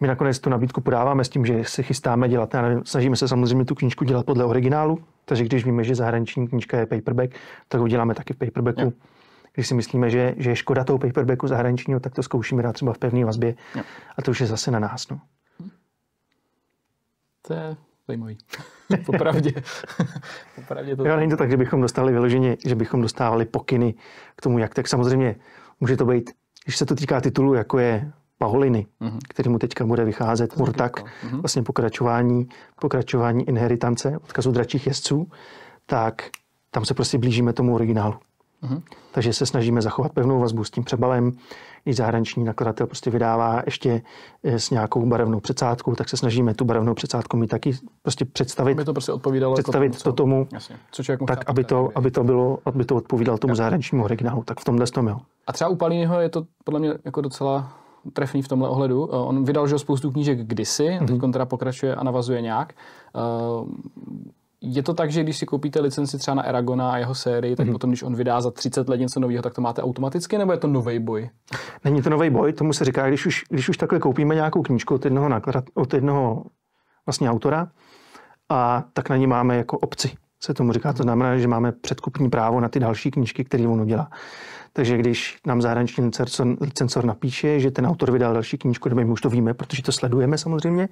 My nakonec tu nabídku podáváme s tím, že se chystáme dělat, já nevím, snažíme se samozřejmě tu knížku dělat podle originálu, takže když víme, že zahraniční knížka je paperback, tak ho děláme taky v paperbacku. Jo. Když si myslíme, že, že je škoda toho paperbacku zahraničního, tak to zkoušíme dát třeba v pevné vazbě jo. a to už je zase na nás. No. To je zajímavý. Popravdě. Popravdě to jo, není to tak, že bychom dostali vyloženě, že bychom dostávali pokyny k tomu, jak tak samozřejmě může to být, když se to týká titulu, jako je Paholiny, uh-huh. Mhm. který mu teďka bude vycházet, Murtak, uh-huh. vlastně pokračování, pokračování inheritance, odkazu dračích jezdců, tak tam se prostě blížíme tomu originálu. Mm-hmm. Takže se snažíme zachovat pevnou vazbu s tím přebalem. I zahraniční nakladatel prostě vydává ještě eh, s nějakou barevnou přecátkou, tak se snažíme tu barevnou předsádku mít taky prostě představit. Aby to prostě odpovídalo jako představit jako tomu, co, to tomu, jasně, co tak, aby to, aby to, bylo, aby to odpovídalo tomu zahraničnímu originálu. Tak v tomhle tom, jo. A třeba u Palínyho je to podle mě jako docela trefný v tomhle ohledu. Eh, on vydal že spoustu knížek kdysi, mm-hmm. teď teda pokračuje a navazuje nějak. Eh, je to tak, že když si koupíte licenci třeba na Eragona a jeho sérii, tak hmm potom, když on vydá za 30 let něco nového, tak to máte automaticky, nebo je to nový boj? Není to nový boj, tomu se říká, když už, když už takhle koupíme nějakou knížku od jednoho, naklad, od jednoho vlastně autora, a tak na ní máme jako obci, se tomu říká. To znamená, že máme předkupní právo na ty další knížky, které on udělá. Takže když nám zahraniční licencor napíše, že ten autor vydal další knížku, my už to víme, protože to sledujeme samozřejmě,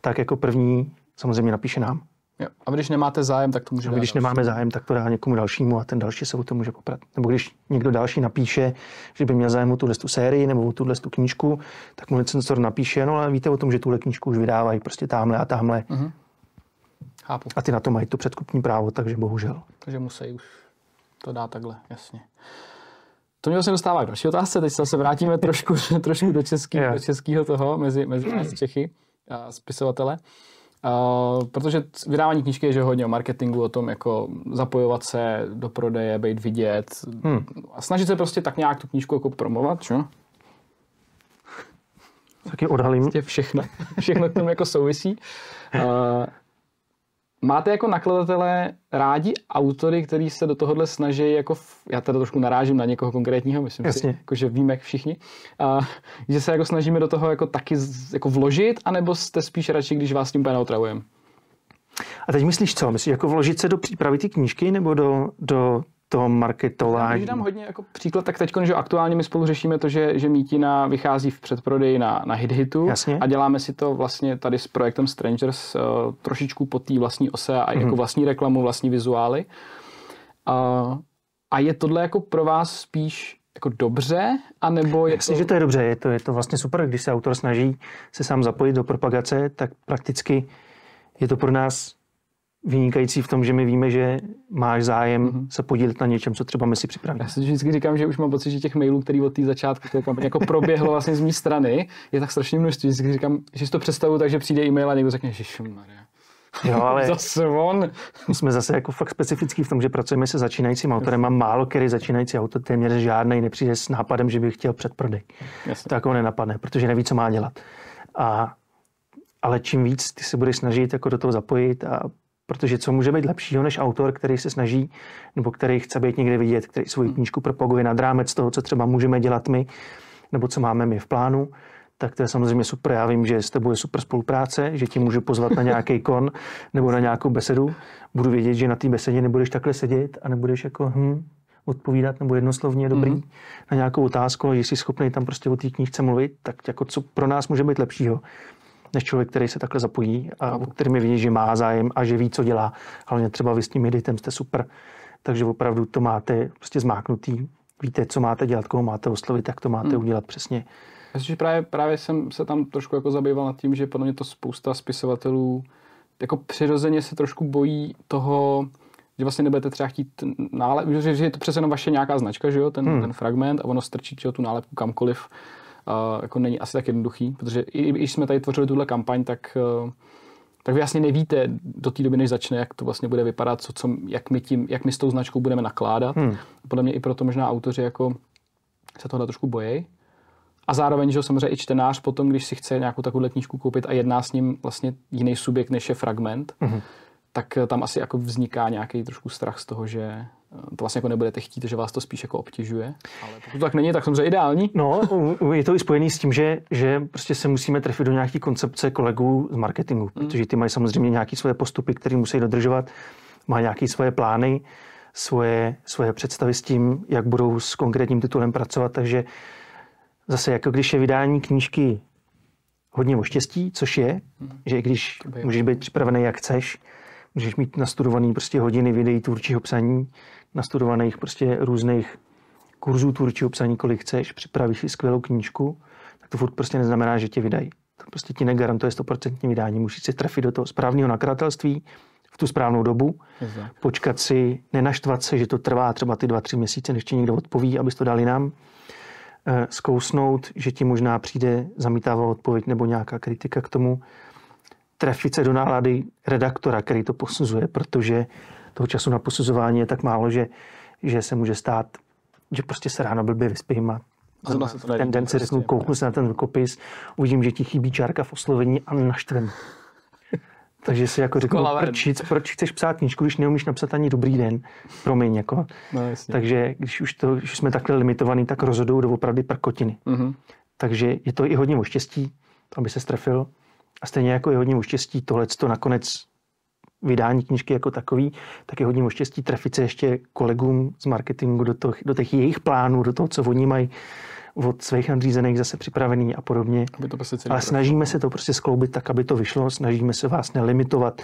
tak jako první samozřejmě napíše nám. Jo. A když nemáte zájem, tak to může. A když dát nemáme zájem, tak to dá někomu dalšímu a ten další se o to může poprat. Nebo když někdo další napíše, že by měl zájem o tuhle tu sérii nebo o tuhle tu knížku, tak mu recenzor napíše, no ale víte o tom, že tuhle knížku už vydávají prostě tamhle a tamhle. Uh-huh. Chápu. A ty na to mají to předkupní právo, takže bohužel. Takže musí už to dá takhle, jasně. To mě se vlastně dostává k další otázce, teď se vrátíme trošku, trošku do, český, yeah. do českého toho, mezi, mezi Čechy a spisovatele. Uh, Uh, protože vydávání knížky je že hodně o marketingu, o tom jako zapojovat se do prodeje, být vidět. Hmm. A snažit se prostě tak nějak tu knížku jako promovat, čo? Taky odhalím. Vlastně všechno, všechno k tomu jako souvisí. Uh, Máte jako nakladatelé rádi autory, který se do tohohle snaží, jako v, já teda trošku narážím na někoho konkrétního, myslím Jasně. si, jako, že víme jak všichni, a, že se jako snažíme do toho jako taky z, jako vložit, anebo jste spíš radši, když vás tím úplně otravujeme? A teď myslíš co? Myslíš jako vložit se do přípravy ty knížky nebo do, do toho marketování. Když dám hodně jako příklad, tak teď, že aktuálně my spolu řešíme to, že, že Mítina vychází v předprodeji na, na HitHitu Jasně. a děláme si to vlastně tady s projektem Strangers uh, trošičku pod té vlastní ose a mm-hmm. jako mhm. vlastní reklamu, vlastní vizuály. Uh, a je tohle jako pro vás spíš jako dobře, anebo je Jasně, to... že to je dobře, je to, je to vlastně super, když se autor snaží se sám zapojit do propagace, tak prakticky je to pro nás vynikající v tom, že my víme, že máš zájem mm-hmm. se podílet na něčem, co třeba my si připravíme. Já si vždycky říkám, že už mám pocit, že těch mailů, který od té začátku to kampaně jako proběhlo vlastně z mé strany, je tak strašně množství. Vždycky říkám, že si to představu takže přijde e-mail a někdo řekne, že Jo, ale zase on. my jsme zase jako fakt specifický v tom, že pracujeme se začínajícím autorem a málo který začínající autor téměř žádný nepřijde s nápadem, že by chtěl předprodej. Jasně. Tak jako nenapadne, protože neví, co má dělat. A ale čím víc ty se budeš snažit jako do toho zapojit a Protože co může být lepšího než autor, který se snaží, nebo který chce být někde vidět, který svou hmm. knížku propaguje nad rámec toho, co třeba můžeme dělat my, nebo co máme my v plánu, tak to je samozřejmě super. Já vím, že s tebou je super spolupráce, že ti můžu pozvat na nějaký kon nebo na nějakou besedu. Budu vědět, že na té besedě nebudeš takhle sedět a nebudeš jako hm, odpovídat nebo jednoslovně dobrý mm-hmm. na nějakou otázku, a jsi schopný tam prostě o té knížce mluvit, tak jako co pro nás může být lepšího, než člověk, který se takhle zapojí a o kterým je vidí, že má zájem a že ví, co dělá. Hlavně třeba vy s tím editem jste super, takže opravdu to máte prostě zmáknutý. Víte, co máte dělat, koho máte oslovit, jak to máte hmm. udělat přesně. si, že právě, právě jsem se tam trošku jako zabýval nad tím, že podle mě to spousta spisovatelů jako přirozeně se trošku bojí toho, že vlastně nebudete třeba chtít nálepku, že je to přece jenom vaše nějaká značka, že jo, ten, hmm. ten fragment a ono strčí tu nálepku kamkoliv uh, jako není asi tak jednoduchý, protože i, i když jsme tady tvořili tuhle kampaň, tak uh, tak vy jasně nevíte do té doby, než začne, jak to vlastně bude vypadat, co, co, jak, my tím, jak my s tou značkou budeme nakládat. Hmm. Podle mě i proto možná autoři jako se tohle trošku bojí. A zároveň, že samozřejmě i čtenář potom, když si chce nějakou takovou knížku koupit a jedná s ním vlastně jiný subjekt, než je fragment, hmm. tak tam asi jako vzniká nějaký trošku strach z toho, že to vlastně jako nebudete chtít, že vás to spíš jako obtěžuje. Ale pokud to tak není, tak samozřejmě ideální. No, je to i spojený s tím, že, že prostě se musíme trefit do nějaké koncepce kolegů z marketingu, mm. protože ty mají samozřejmě nějaké svoje postupy, které musí dodržovat, mají nějaké svoje plány, svoje, svoje představy s tím, jak budou s konkrétním titulem pracovat, takže zase jako když je vydání knížky hodně o štěstí, což je, mm. že i když můžeš být připravený jak chceš, Můžeš mít nastudovaný prostě hodiny videí tvůrčího psaní, nastudovaných prostě různých kurzů tvůrčího psaní, kolik chceš, připravíš si skvělou knížku, tak to furt prostě neznamená, že tě vydají. To prostě ti negarantuje 100% vydání. Musíš se trefit do toho správného nakratelství v tu správnou dobu, Exacto. počkat si, nenaštvat se, že to trvá třeba ty dva, tři měsíce, než ti někdo odpoví, abys to dali nám eh, zkousnout, že ti možná přijde zamítavá odpověď nebo nějaká kritika k tomu trefit se do nálady redaktora, který to posuzuje, protože toho času na posuzování je tak málo, že, že se může stát, že prostě se ráno blbě vyspím a ten den si řeknu, kouknu se na ten rukopis, uvidím, že ti chybí čárka v oslovení a naštvem. Takže si jako řeknu, proč, proč chceš psát knižku, když neumíš napsat ani dobrý den, promiň, jako. No, Takže když už, to, když jsme takhle limitovaní, tak rozhodou opravdu prkotiny. Mm-hmm. Takže je to i hodně o štěstí, aby se strefil. A stejně jako je hodně štěstí tohleto nakonec vydání knížky jako takový, tak je hodně uštěstí trefit se ještě kolegům z marketingu do, toho, do těch jejich plánů, do toho, co oni mají od svých nadřízených zase připravený a podobně. Aby to prostě Ale snažíme se to prostě skloubit tak, aby to vyšlo, snažíme se vás nelimitovat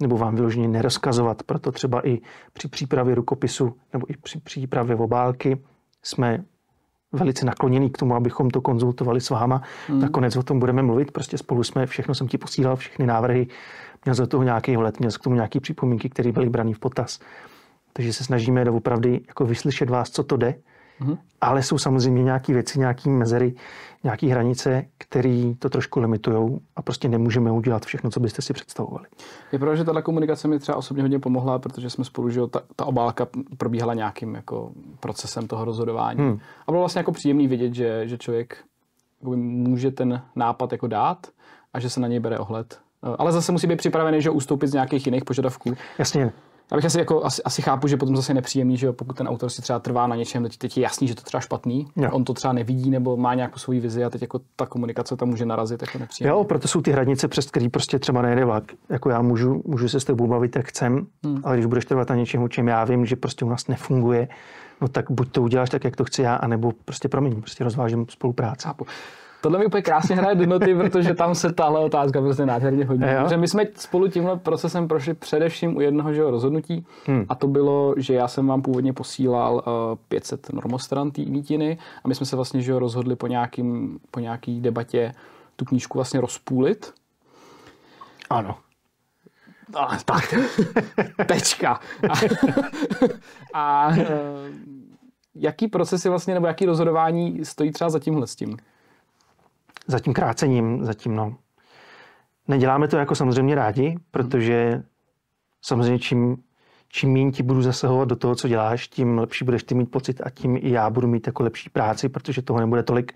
nebo vám vyloženě nerozkazovat. Proto třeba i při přípravě rukopisu nebo i při přípravě obálky jsme velice nakloněný k tomu, abychom to konzultovali s váma. Hmm. Nakonec o tom budeme mluvit, prostě spolu jsme, všechno jsem ti posílal, všechny návrhy, měl za toho nějaký let, měl k tomu nějaké připomínky, které byly brané v potaz. Takže se snažíme doopravdy jako vyslyšet vás, co to jde, Mm-hmm. Ale jsou samozřejmě nějaké věci, nějaké mezery, nějaké hranice, které to trošku limitují a prostě nemůžeme udělat všechno, co byste si představovali. Je pravda, že tato komunikace mi třeba osobně hodně pomohla, protože jsme spolu, že ta, ta obálka probíhala nějakým jako procesem toho rozhodování. Hmm. A bylo vlastně jako příjemný vidět, že, že člověk může ten nápad jako dát a že se na něj bere ohled. Ale zase musí být připravený, že ustoupit z nějakých jiných požadavků. Jasně, já bych asi, jako, asi, asi chápu, že potom zase je nepříjemný, že jo, pokud ten autor si třeba trvá na něčem, teď, teď je jasný, že to třeba špatný, jo. on to třeba nevidí nebo má nějakou svoji vizi a teď jako ta komunikace tam může narazit jako nepříjemný. Jo, proto jsou ty hranice, přes který prostě třeba nejde vlak. Jako já můžu, můžu se s tebou bavit, jak chcem, hmm. ale když budeš trvat na něčem, o čem já vím, že prostě u nás nefunguje, no tak buď to uděláš tak, jak to chci já, anebo prostě promiň, prostě rozvážím spolupráci. Chápu. Tohle mi úplně krásně hraje do noty, protože tam se tahle otázka prostě nádherně hodí. Protože my jsme spolu tímhle procesem prošli především u jednoho že rozhodnutí hmm. a to bylo, že já jsem vám původně posílal uh, eh, 500 normostran té mítiny a my jsme se vlastně že rozhodli po, nějakým, po nějaký debatě tu knížku vlastně rozpůlit. Ano. A, no, tak. Tečka. A, a eh, jaký procesy vlastně, nebo jaký rozhodování stojí třeba za tímhle s tím? za tím krácením zatím, no. Neděláme to jako samozřejmě rádi, protože samozřejmě čím, čím méně ti budu zasahovat do toho, co děláš, tím lepší budeš ty mít pocit a tím i já budu mít jako lepší práci, protože toho nebude tolik.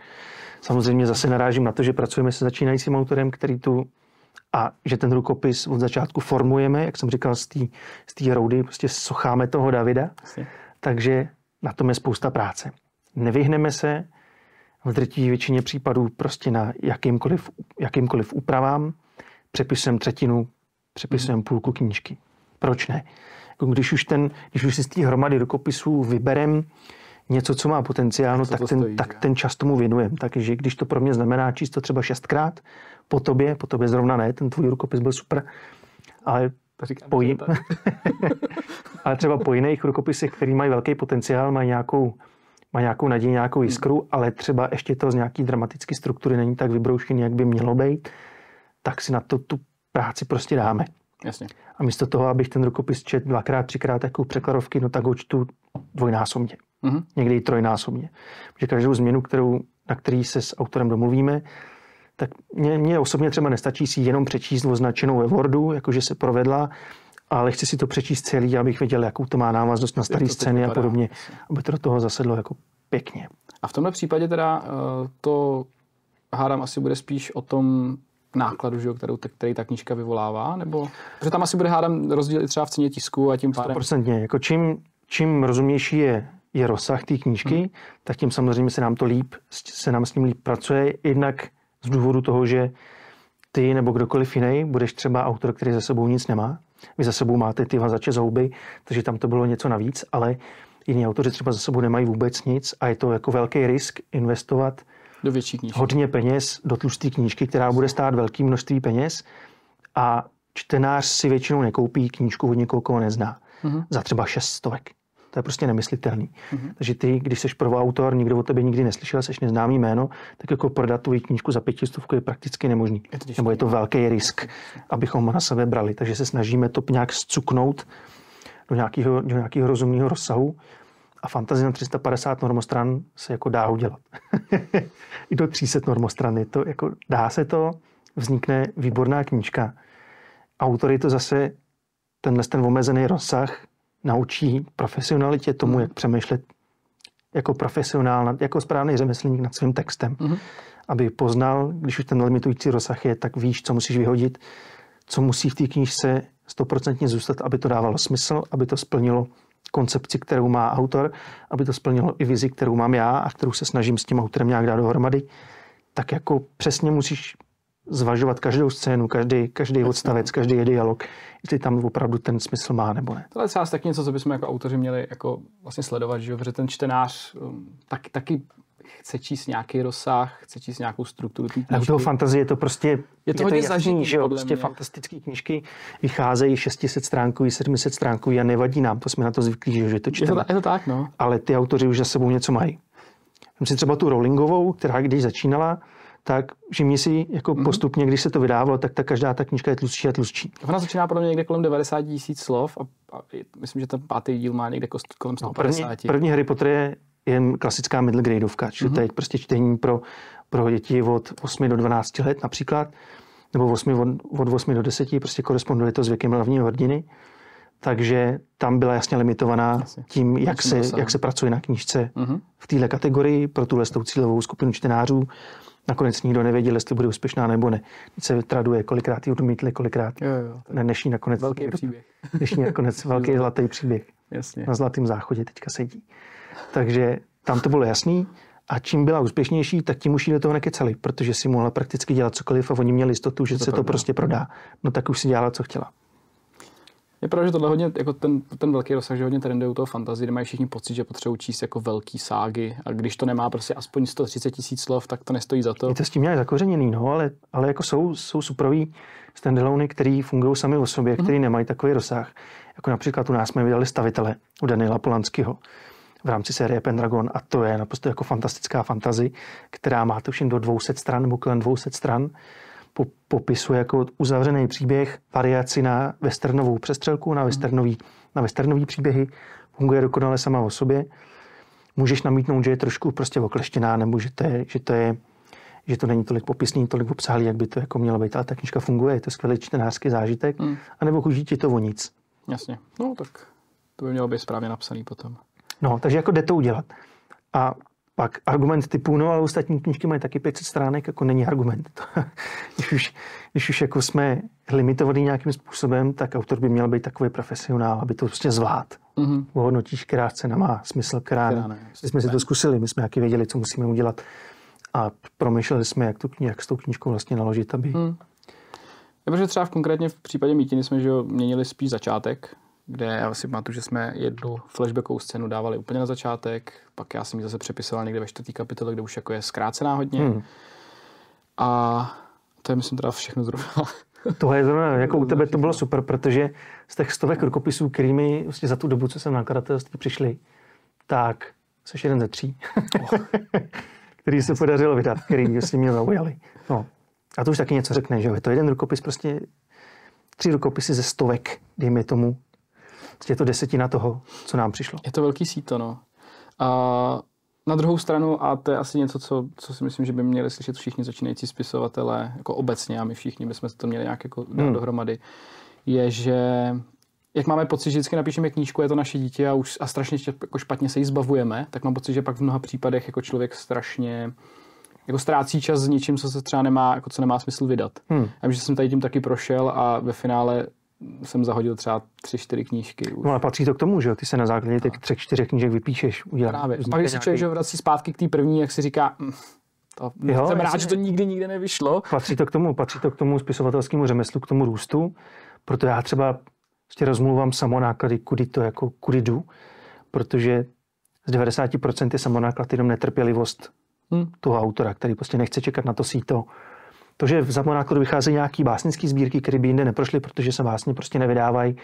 Samozřejmě zase narážím na to, že pracujeme se začínajícím autorem, který tu a že ten rukopis od začátku formujeme, jak jsem říkal, z té roudy, prostě socháme toho Davida. Asi. Takže na tom je spousta práce. Nevyhneme se, v drtí většině případů prostě na jakýmkoliv, jakýmkoliv úpravám, přepisem třetinu, přepisem hmm. půlku knížky. Proč ne? Když už, ten, když už si z té hromady rukopisů vyberem něco, co má potenciál, no tak, tak, ten, stojí, tak ten čas tomu věnujem. Takže když to pro mě znamená číst to třeba šestkrát, po tobě, po tobě zrovna ne, ten tvůj rukopis byl super, ale Říkám, po jin... ale třeba po jiných rukopisech, který mají velký potenciál, mají nějakou má nějakou naději, nějakou hmm. jiskru, ale třeba ještě to z nějaký dramatické struktury není tak vybroušený, jak by mělo být, tak si na to tu práci prostě dáme. Jasně. A místo toho, abych ten rukopis čet dvakrát, třikrát jako překladovky, no tak ho čtu dvojnásobně. hmm Někdy i trojnásobně. Protože každou změnu, kterou, na který se s autorem domluvíme, tak mě, mě osobně třeba nestačí si jenom přečíst označenou ve Wordu, jakože se provedla, ale chci si to přečíst celý, abych věděl, jakou to má návaznost na staré scény a podobně, aby to do toho zasedlo jako pěkně. A v tomhle případě teda eh, to hádám asi bude spíš o tom nákladu, že jo, kterou, který ta knížka vyvolává, nebo, protože tam asi bude hádám rozdíl i třeba v ceně tisku a tím pádem. 100%, jako čím, čím rozumnější je, je rozsah té knížky, hmm. tak tím samozřejmě se nám to líp, se nám s ním líp pracuje, jednak z důvodu toho, že ty nebo kdokoliv jiný budeš třeba autor, který za sebou nic nemá, vy za sebou máte ty vazače zouby, takže tam to bylo něco navíc, ale jiní autoři třeba za sebou nemají vůbec nic a je to jako velký risk investovat do větší knížky. hodně peněz do tlusté knížky, která bude stát velké množství peněz a čtenář si většinou nekoupí knížku od někoho, koho nezná. Mm-hmm. Za třeba šest stovek. To je prostě nemyslitelný. Mm-hmm. Takže ty, když jsi prvoautor, nikdo o tebe nikdy neslyšel, jsi neznámý jméno, tak jako prodat tu knížku za pětistovku je prakticky nemožný. Je to Nebo je to velký risk, abychom ho na sebe brali. Takže se snažíme to nějak zcuknout do nějakého, do nějakého rozumného rozsahu a fantazie na 350 normostran se jako dá udělat. I do 300 normostran je to, jako dá se to, vznikne výborná knížka. Autory to zase tenhle ten omezený rozsah naučí profesionalitě tomu, jak přemýšlet jako profesionál, jako správný řemeslník nad svým textem. uh-huh. Aby poznal, když už ten limitující rozsah je, tak víš, co musíš vyhodit, co musí v té knížce stoprocentně zůstat, aby to dávalo smysl, aby to splnilo koncepci, kterou má autor, aby to splnilo i vizi, kterou mám já a kterou se snažím s tím autorem nějak dát dohromady, tak jako přesně musíš zvažovat každou scénu, každý, každý odstavec, každý dialog, jestli tam opravdu ten smysl má nebo ne. Tohle je třeba tak něco, co bychom jako autoři měli jako vlastně sledovat, že protože ten čtenář um, tak, taky chce číst nějaký rozsah, chce číst nějakou strukturu. A toho fantazie je to prostě je to, je to jasný, že jo, prostě fantastické knižky vycházejí 600 stránků, 700 stránků a nevadí nám, to jsme na to zvyklí, že to čteme. Je to, je to tak, no. Ale ty autoři už za sebou něco mají. Myslím si třeba tu Rowlingovou, která když začínala, tak všimni si, jako mm-hmm. postupně, když se to vydávalo, tak ta každá ta knížka je tlustší a tlustší. Ona jako začíná pro mě někde kolem 90 tisíc slov a, a, myslím, že ten pátý díl má někde kolem 150. No, první, první Harry Potter je jen klasická middle gradeovka, čili mm-hmm. to mhm. je prostě čtení pro, pro děti od 8 do 12 let například, nebo 8, od, od 8 do 10, prostě koresponduje to s věkem hlavního hrdiny. Takže tam byla jasně limitovaná Asi. tím, jak se, jak se pracuje na knížce uh-huh. v téhle kategorii pro tuhle cílovou skupinu čtenářů Nakonec nikdo nevěděl, jestli bude úspěšná nebo ne. Teď se traduje, kolikrát ji odmítli, kolikrát jo, jo. Ne, dnešní nakonec velký příběh. Dnešní nakonec velký zlatý příběh. Jasně. Na zlatém záchodě teďka sedí. Takže tam to bylo jasný. A čím byla úspěšnější, tak tím už jí do toho nekeceli, protože si mohla prakticky dělat cokoliv a oni měli jistotu, že to se to prostě prodá. No tak už si dělala, co chtěla. Je pravda, že tohle hodně, jako ten, ten velký rozsah, že hodně trendy u toho fantasy, kde mají všichni pocit, že potřebují číst jako velký ságy a když to nemá prostě aspoň 130 tisíc slov, tak to nestojí za to. Je to s tím nějak zakořeněný, no, ale, ale jako jsou, jsou superový standalony, který fungují sami o sobě, mm-hmm. který nemají takový rozsah. Jako například u nás jsme vydali stavitele u Daniela Polanského v rámci série Pendragon a to je naprosto jako fantastická fantazy, která má tuším do 200 stran, nebo kolem 200 stran popisuje jako uzavřený příběh, variaci na westernovou přestřelku, na westernový, na westernový příběhy, funguje dokonale sama o sobě. Můžeš namítnout, že je trošku prostě okleštěná, nebo že to, je, že to je že to není tolik popisný, tolik obsáhlý, jak by to jako mělo být, ale ta knižka funguje, je to skvělý čtenářský zážitek, mm. anebo chudí ti to o nic. Jasně, no tak to by mělo být správně napsaný potom. No, takže jako jde to udělat. A pak argument typu, no ale ostatní knížky mají taky 500 stránek, jako není argument. když, už, když už jako jsme limitovaný nějakým způsobem, tak autor by měl být takový profesionál, aby to prostě zvlád. Mm-hmm. Ohodnotíš, která scéna má smysl, která, ne. My jsme si to zkusili, my jsme jaký věděli, co musíme udělat a promýšleli jsme, jak, tu, jak s tou knížkou vlastně naložit, aby... Mm. Nebo že třeba v, konkrétně v případě mítiny jsme že jo, měnili spíš začátek, kde já si pamatuju, že jsme jednu flashbackovou scénu dávali úplně na začátek, pak já jsem ji zase přepisoval někde ve čtvrtý kapitole, kde už jako je zkrácená hodně. Hmm. A to je myslím teda všechno zrovna. To je zrovna, jako u tebe to bylo no. super, protože z těch stovek rukopisů, kterými vlastně za tu dobu, co jsem na nakladatelství přišli, tak seš jeden ze tří, oh. který se podařilo vydat, který vlastně mě zaujali. No. A to už taky něco řekne, že jo? Je to jeden rukopis, prostě tři rukopisy ze stovek, dejme tomu, je to desetina toho, co nám přišlo. Je to velký síto, no. A na druhou stranu a to je asi něco, co, co si myslím, že by měli slyšet všichni začínající spisovatelé, jako obecně a my všichni bychom to měli nějak jako dát hmm. dohromady, je, že jak máme pocit, že vždycky napíšeme knížku, je to naše dítě a už a strašně jako špatně se jí zbavujeme, tak mám pocit, že pak v mnoha případech jako člověk strašně jako ztrácí čas s něčím, co se třeba nemá, jako co nemá smysl vydat. Hmm. A že jsem tady tím taky prošel a ve finále jsem zahodil třeba tři, čtyři knížky. Už. No ale patří to k tomu, že Ty se na základě těch třech, čtyři knížek vypíšeš. Udělá. Právě. Vznikne Pak, když se člověk nějaký... vrací zpátky k té první, jak si říká, hm, to, jo, jsem rád, že to nikdy nikde nevyšlo. Patří to k tomu, patří to k tomu spisovatelskému řemeslu, k tomu růstu, proto já třeba ještě prostě rozmluvám samonáklady, kudy to jako, kudy jdu, protože z 90% je samonáklad jenom netrpělivost hmm. toho autora, který prostě nechce čekat na to síto, to, že za nákladu vycházejí nějaký básnické sbírky, které by jinde neprošly, protože se básně prostě nevydávají,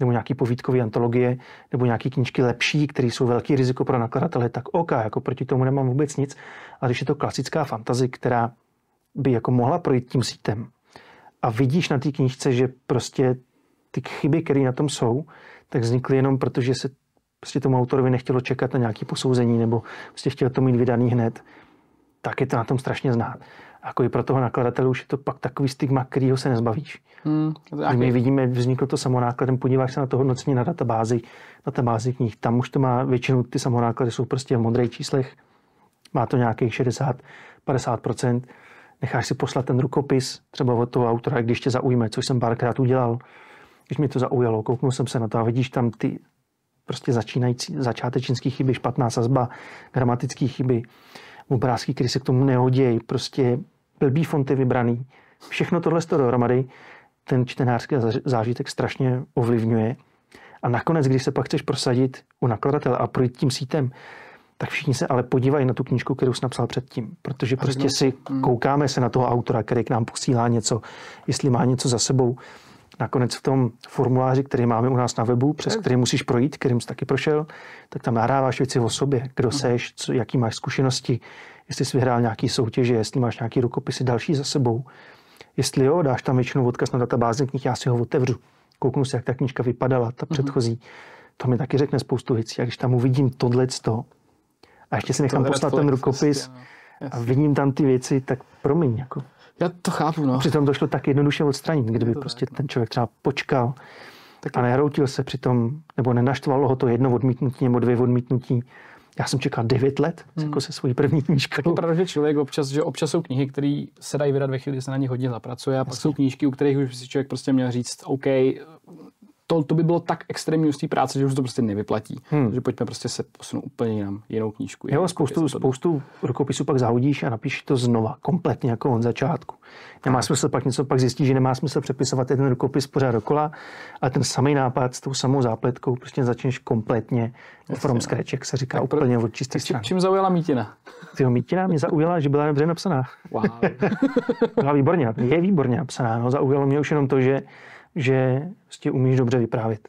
nebo nějaký povídkové antologie, nebo nějaké knížky lepší, které jsou velký riziko pro nakladatele, tak OK, jako proti tomu nemám vůbec nic. A když je to klasická fantazie, která by jako mohla projít tím sítem a vidíš na té knížce, že prostě ty chyby, které na tom jsou, tak vznikly jenom proto, že se prostě tomu autorovi nechtělo čekat na nějaké posouzení nebo prostě chtěl to mít vydaný hned, tak je to na tom strašně znát jako i pro toho nakladatele už je to pak takový stigma, kterýho se nezbavíš. Hmm, my vidíme, vzniklo to samonákladem, podíváš se na to hodnocení na databázi, na databázi knih, tam už to má většinou, ty samonáklady jsou prostě v modrých číslech, má to nějakých 60-50%, necháš si poslat ten rukopis třeba od toho autora, když tě zaujme, což jsem párkrát udělal, když mi to zaujalo, kouknul jsem se na to a vidíš tam ty prostě začínající, začátečnické chyby, špatná sazba, gramatické chyby, obrázky, které se k tomu nehodějí, prostě blbý fonty vybraný. Všechno tohle toho dohromady ten čtenářský zážitek strašně ovlivňuje. A nakonec, když se pak chceš prosadit u nakladatele a projít tím sítem, tak všichni se ale podívají na tu knížku, kterou jsi napsal předtím. Protože prostě si hmm. koukáme se na toho autora, který k nám posílá něco, jestli má něco za sebou. Nakonec v tom formuláři, který máme u nás na webu, přes který musíš projít, kterým jsi taky prošel, tak tam nahráváš věci o sobě, kdo seš, co, jaký máš zkušenosti, jestli jsi vyhrál nějaký soutěže, jestli máš nějaký rukopisy další za sebou. Jestli jo, dáš tam většinou odkaz na databázi knih, já si ho otevřu. Kouknu si, jak ta knížka vypadala, ta mm-hmm. předchozí. To mi taky řekne spoustu věcí. A když tam uvidím tohle to, a ještě si nechám poslat ten rukopis prostě, no. a vidím tam ty věci, tak promiň. Jako. Já to chápu, no. Přitom to šlo tak jednoduše odstranit, kdyby to prostě tak. ten no. člověk třeba počkal tak a nehroutil se přitom, nebo nenaštvalo ho to jedno odmítnutí nebo dvě odmítnutí, já jsem čekal 9 let hmm. jako se svojí první knížkou. Tak je pravda, že člověk občas, že občas jsou knihy, které se dají vydat ve chvíli, kdy se na ně hodně zapracuje a Jasně. pak jsou knížky, u kterých už si člověk prostě měl říct, OK, to, to by bylo tak extrémní množství práce, že už to prostě nevyplatí. Hmm. Takže pojďme prostě se posunout úplně jinam, jinou knížku. Jinou jo, spoustu, knížku, spoustu rukopisů pak zahodíš a napíš to znova, kompletně jako od začátku. Nemá smysl pak něco, pak zjistit, že nemá smysl přepisovat ten rukopis pořád dokola a ten samý nápad s tou samou zápletkou prostě začneš kompletně Jasně, from no. scratch, jak se říká, tak úplně od čistý strany. Čím zaujala Mítina? Tyho Mítina mě zaujala, že byla dobře napsaná. Wow. byla výborně, je výborně napsaná. No, zaujalo mě už jenom to, že že prostě umíš dobře vyprávět.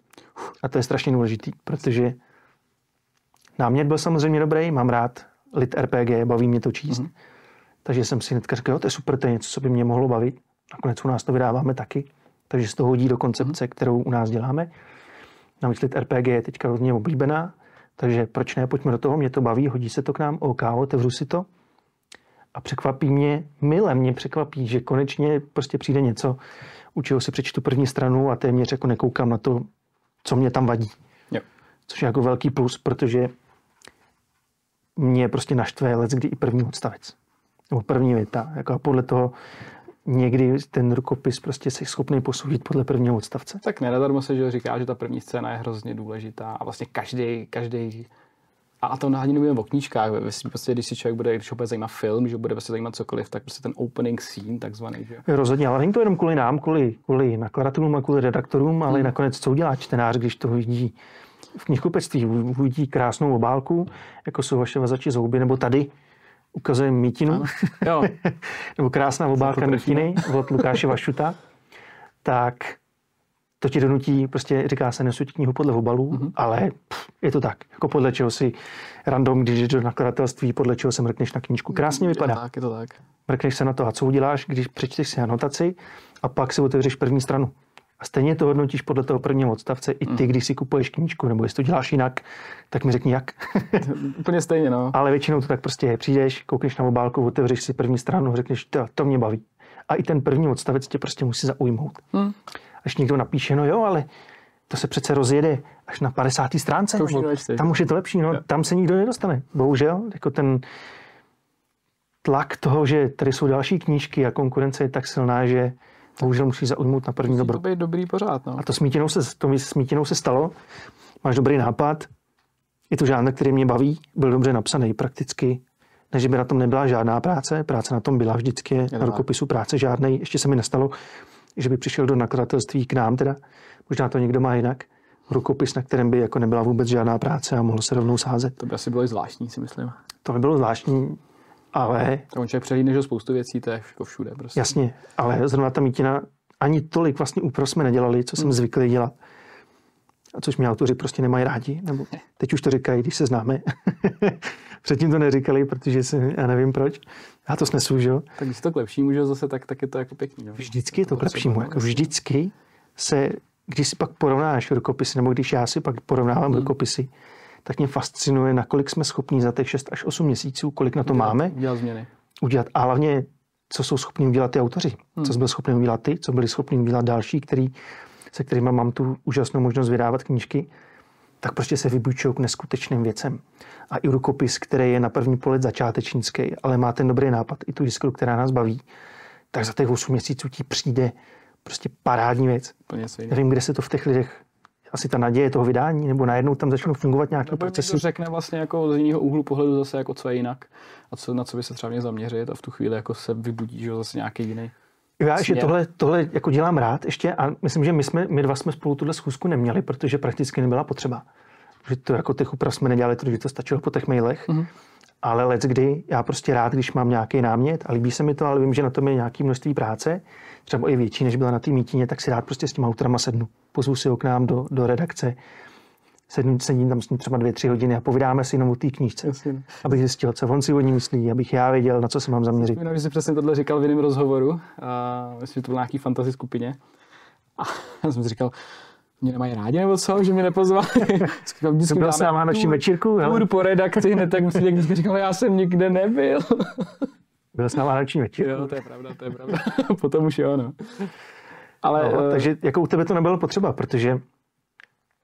A to je strašně důležitý, protože námět byl samozřejmě dobrý, mám rád lit RPG, baví mě to číst. Mm-hmm. Takže jsem si hnedka řekl, jo, to je super, to je něco, co by mě mohlo bavit. Nakonec u nás to vydáváme taky, takže se to hodí do koncepce, mm-hmm. kterou u nás děláme. Navíc lit RPG je teďka hodně oblíbená, takže proč ne, pojďme do toho, mě to baví, hodí se to k nám, OK, otevřu si to. A překvapí mě, mile mě překvapí, že konečně prostě přijde něco, u čeho si přečtu první stranu a téměř jako nekoukám na to, co mě tam vadí. Jo. Což je jako velký plus, protože mě prostě naštve let, kdy i první odstavec. Nebo první věta. Jako a podle toho někdy ten rukopis prostě se schopný posoudit podle prvního odstavce. Tak nedadarmo se, že říká, že ta první scéna je hrozně důležitá a vlastně každý, každý a to na knížkách, vlastně, prostě, když si člověk bude, když ho bude zajímat film, že bude prostě zajímat cokoliv, tak prostě ten opening scene takzvaný. Že? Rozhodně, ale není to jenom kvůli nám, kvůli, kvůli nakladatelům a kvůli redaktorům, ale hmm. nakonec co udělá čtenář, když to vidí v knihkupectví, uvidí krásnou obálku, jako jsou vaše vazači zouby, nebo tady ukazuje mítinu, jo. nebo krásná obálka mítiny od Lukáše Vašuta, tak to ti donutí, prostě říká se, nesuť knihu podle obalů, mm-hmm. ale pff, je to tak. Jako podle čeho si random, když jdeš do nakladatelství, podle čeho se mrkneš na knížku. Krásně vypadá. Je to tak, je to tak. Mrkneš se na to a co uděláš, když přečteš si anotaci a pak si otevřeš první stranu. A stejně to hodnotíš podle toho prvního odstavce i ty, mhm. když si kupuješ knížku, nebo jestli to děláš jinak, tak mi řekni jak. Úplně stejně, no. Ale většinou to tak prostě je. Přijdeš, koukneš na obálku, otevřeš si první stranu, řekneš, to, to mě baví. A i ten první odstavec tě prostě musí zaujmout. Hmm až někdo napíše, no jo, ale to se přece rozjede až na 50. stránce. To už no, tam už je to lepší, no, tam se nikdo nedostane. Bohužel, jako ten tlak toho, že tady jsou další knížky a konkurence je tak silná, že bohužel musí zaujmout na první dobro. To být dobrý pořád, no. A to smítinou se, to smítinou se stalo. Máš dobrý nápad, je to žádný, který mě baví, byl dobře napsaný prakticky, než by na tom nebyla žádná práce. Práce na tom byla vždycky, je na rukopisu práce žádnej. Ještě se mi nestalo, že by přišel do nakladatelství k nám, teda možná to někdo má jinak, rukopis, na kterém by jako nebyla vůbec žádná práce a mohlo se rovnou sázet. To by asi bylo i zvláštní, si myslím. To by bylo zvláštní, ale... To on člověk přehlídne, že spoustu věcí, to je jako všude prostě. Jasně, ale zrovna ta mítina ani tolik vlastně úpro jsme nedělali, co jsem hmm. zvyklý dělat a což mě autoři prostě nemají rádi, nebo teď už to říkají, když se známe. Předtím to neříkali, protože se, já nevím proč. Já to snesu, že jo. Tak když to k lepšímu, že zase, tak, tak je to jako pěkný. Jo? No. Vždycky je to, to k lepšímu. Jako vždycky se, když si pak porovnáš rukopisy, nebo když já si pak porovnávám hmm. rukopisy, tak mě fascinuje, nakolik jsme schopni za těch 6 až 8 měsíců, kolik na to udělat, máme, udělat změny. Udělat. A hlavně, co jsou schopni udělat ty autoři, hmm. co jsme schopni udělat ty, co byli schopni udělat další, který se kterými mám tu úžasnou možnost vydávat knížky, tak prostě se vybučují k neskutečným věcem. A i rukopis, který je na první pohled začátečnický, ale má ten dobrý nápad, i tu jiskru, která nás baví, tak za těch 8 měsíců ti přijde prostě parádní věc. Nevím, kde se to v těch lidech asi ta naděje toho vydání, nebo najednou tam začnou fungovat nějaké nebo procesy. Nebo řekne vlastně jako z jiného úhlu pohledu zase jako co je jinak a co, na co by se třeba mě zaměřit a v tu chvíli jako se vybudí že zase nějaký jiný. Já, že tohle, tohle jako dělám rád ještě a myslím, že my, jsme, my dva jsme spolu tuhle schůzku neměli, protože prakticky nebyla potřeba. Že to jako těch úprav jsme nedělali, protože to stačilo po těch mailech. Mm-hmm. Ale let kdy, já prostě rád, když mám nějaký námět a líbí se mi to, ale vím, že na tom je nějaký množství práce, třeba i větší, než byla na té mítině, tak si rád prostě s těma autorama sednu. Pozvu si ho k nám do, do redakce sedím, sedím tam s ním třeba dvě, tři hodiny a povídáme si jenom o té knížce, Jasně. abych zjistil, co on si o ní myslí, abych já věděl, na co se mám zaměřit. Já že jsi přesně tohle říkal v jiném rozhovoru, a myslím, že to byl nějaký fantasy skupině. A já jsem si říkal, mě nemají rádi nebo co, že mě nepozvali. to byl s na všem večírku. Půjdu po redakci, ne tak musím někdy říkal, no, já jsem nikde nebyl. byl jsem na vánoční večírku. Jo, to je pravda, to je pravda. Potom už jo, no. Ale, no, eh, takže jako u tebe to nebylo potřeba, protože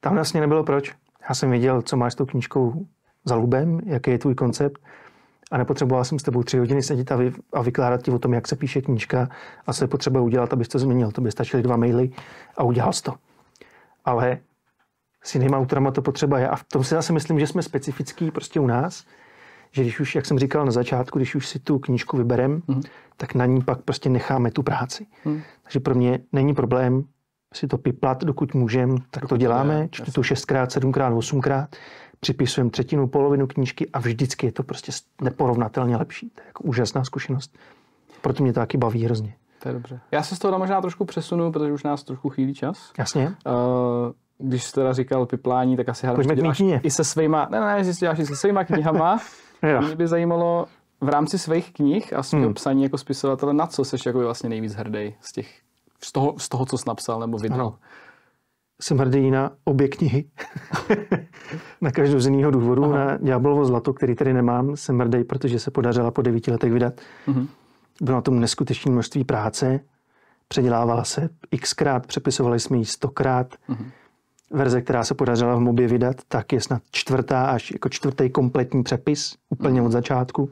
tam vlastně nebylo proč. Já jsem věděl, co máš s tou knížkou za lubem, jaký je tvůj koncept a nepotřeboval jsem s tebou tři hodiny sedět a, vy, a vykládat ti o tom, jak se píše knížka a co je potřeba udělat, abys to změnil. To by stačily dva maily a udělal jsi to. Ale s jinýma autorama to potřeba je. A v tom si zase myslím, že jsme specifický prostě u nás, že když už, jak jsem říkal na začátku, když už si tu knížku vyberem, mm. tak na ní pak prostě necháme tu práci. Mm. Takže pro mě není problém si to piplat, dokud můžeme, tak dokud to děláme. Je, Čtu to šestkrát, sedmkrát, osmkrát, připisujeme třetinu, polovinu knížky a vždycky je to prostě neporovnatelně lepší. To je jako úžasná zkušenost. Proto mě to taky baví hrozně. To je dobře. Já se z toho možná trošku přesunu, protože už nás trošku chýlí čas. Jasně. Uh, když jsi teda říkal piplání, tak asi hádám, děláš i se svýma, ne, ne, ne, děláš i se svýma knihama. Mě by zajímalo v rámci svých knih a svého hmm. psaní jako spisovatele, na co seš jako vlastně nejvíc hrdý z těch z toho, z toho co jsi napsal nebo vydal. Ano. Jsem hrdý na obě knihy. na každou z jiného důvodu. Aha. Na Ďáblovo zlato, který tady nemám, jsem hrdý, protože se podařila po devíti letech vydat. Aha. Mhm. Bylo na tom neskutečné množství práce. Předělávala se xkrát, přepisovali jsme ji stokrát. Aha. Mhm. verze, která se podařila v Mobě vydat, tak je snad čtvrtá až jako čtvrtý kompletní přepis, úplně mhm. od začátku.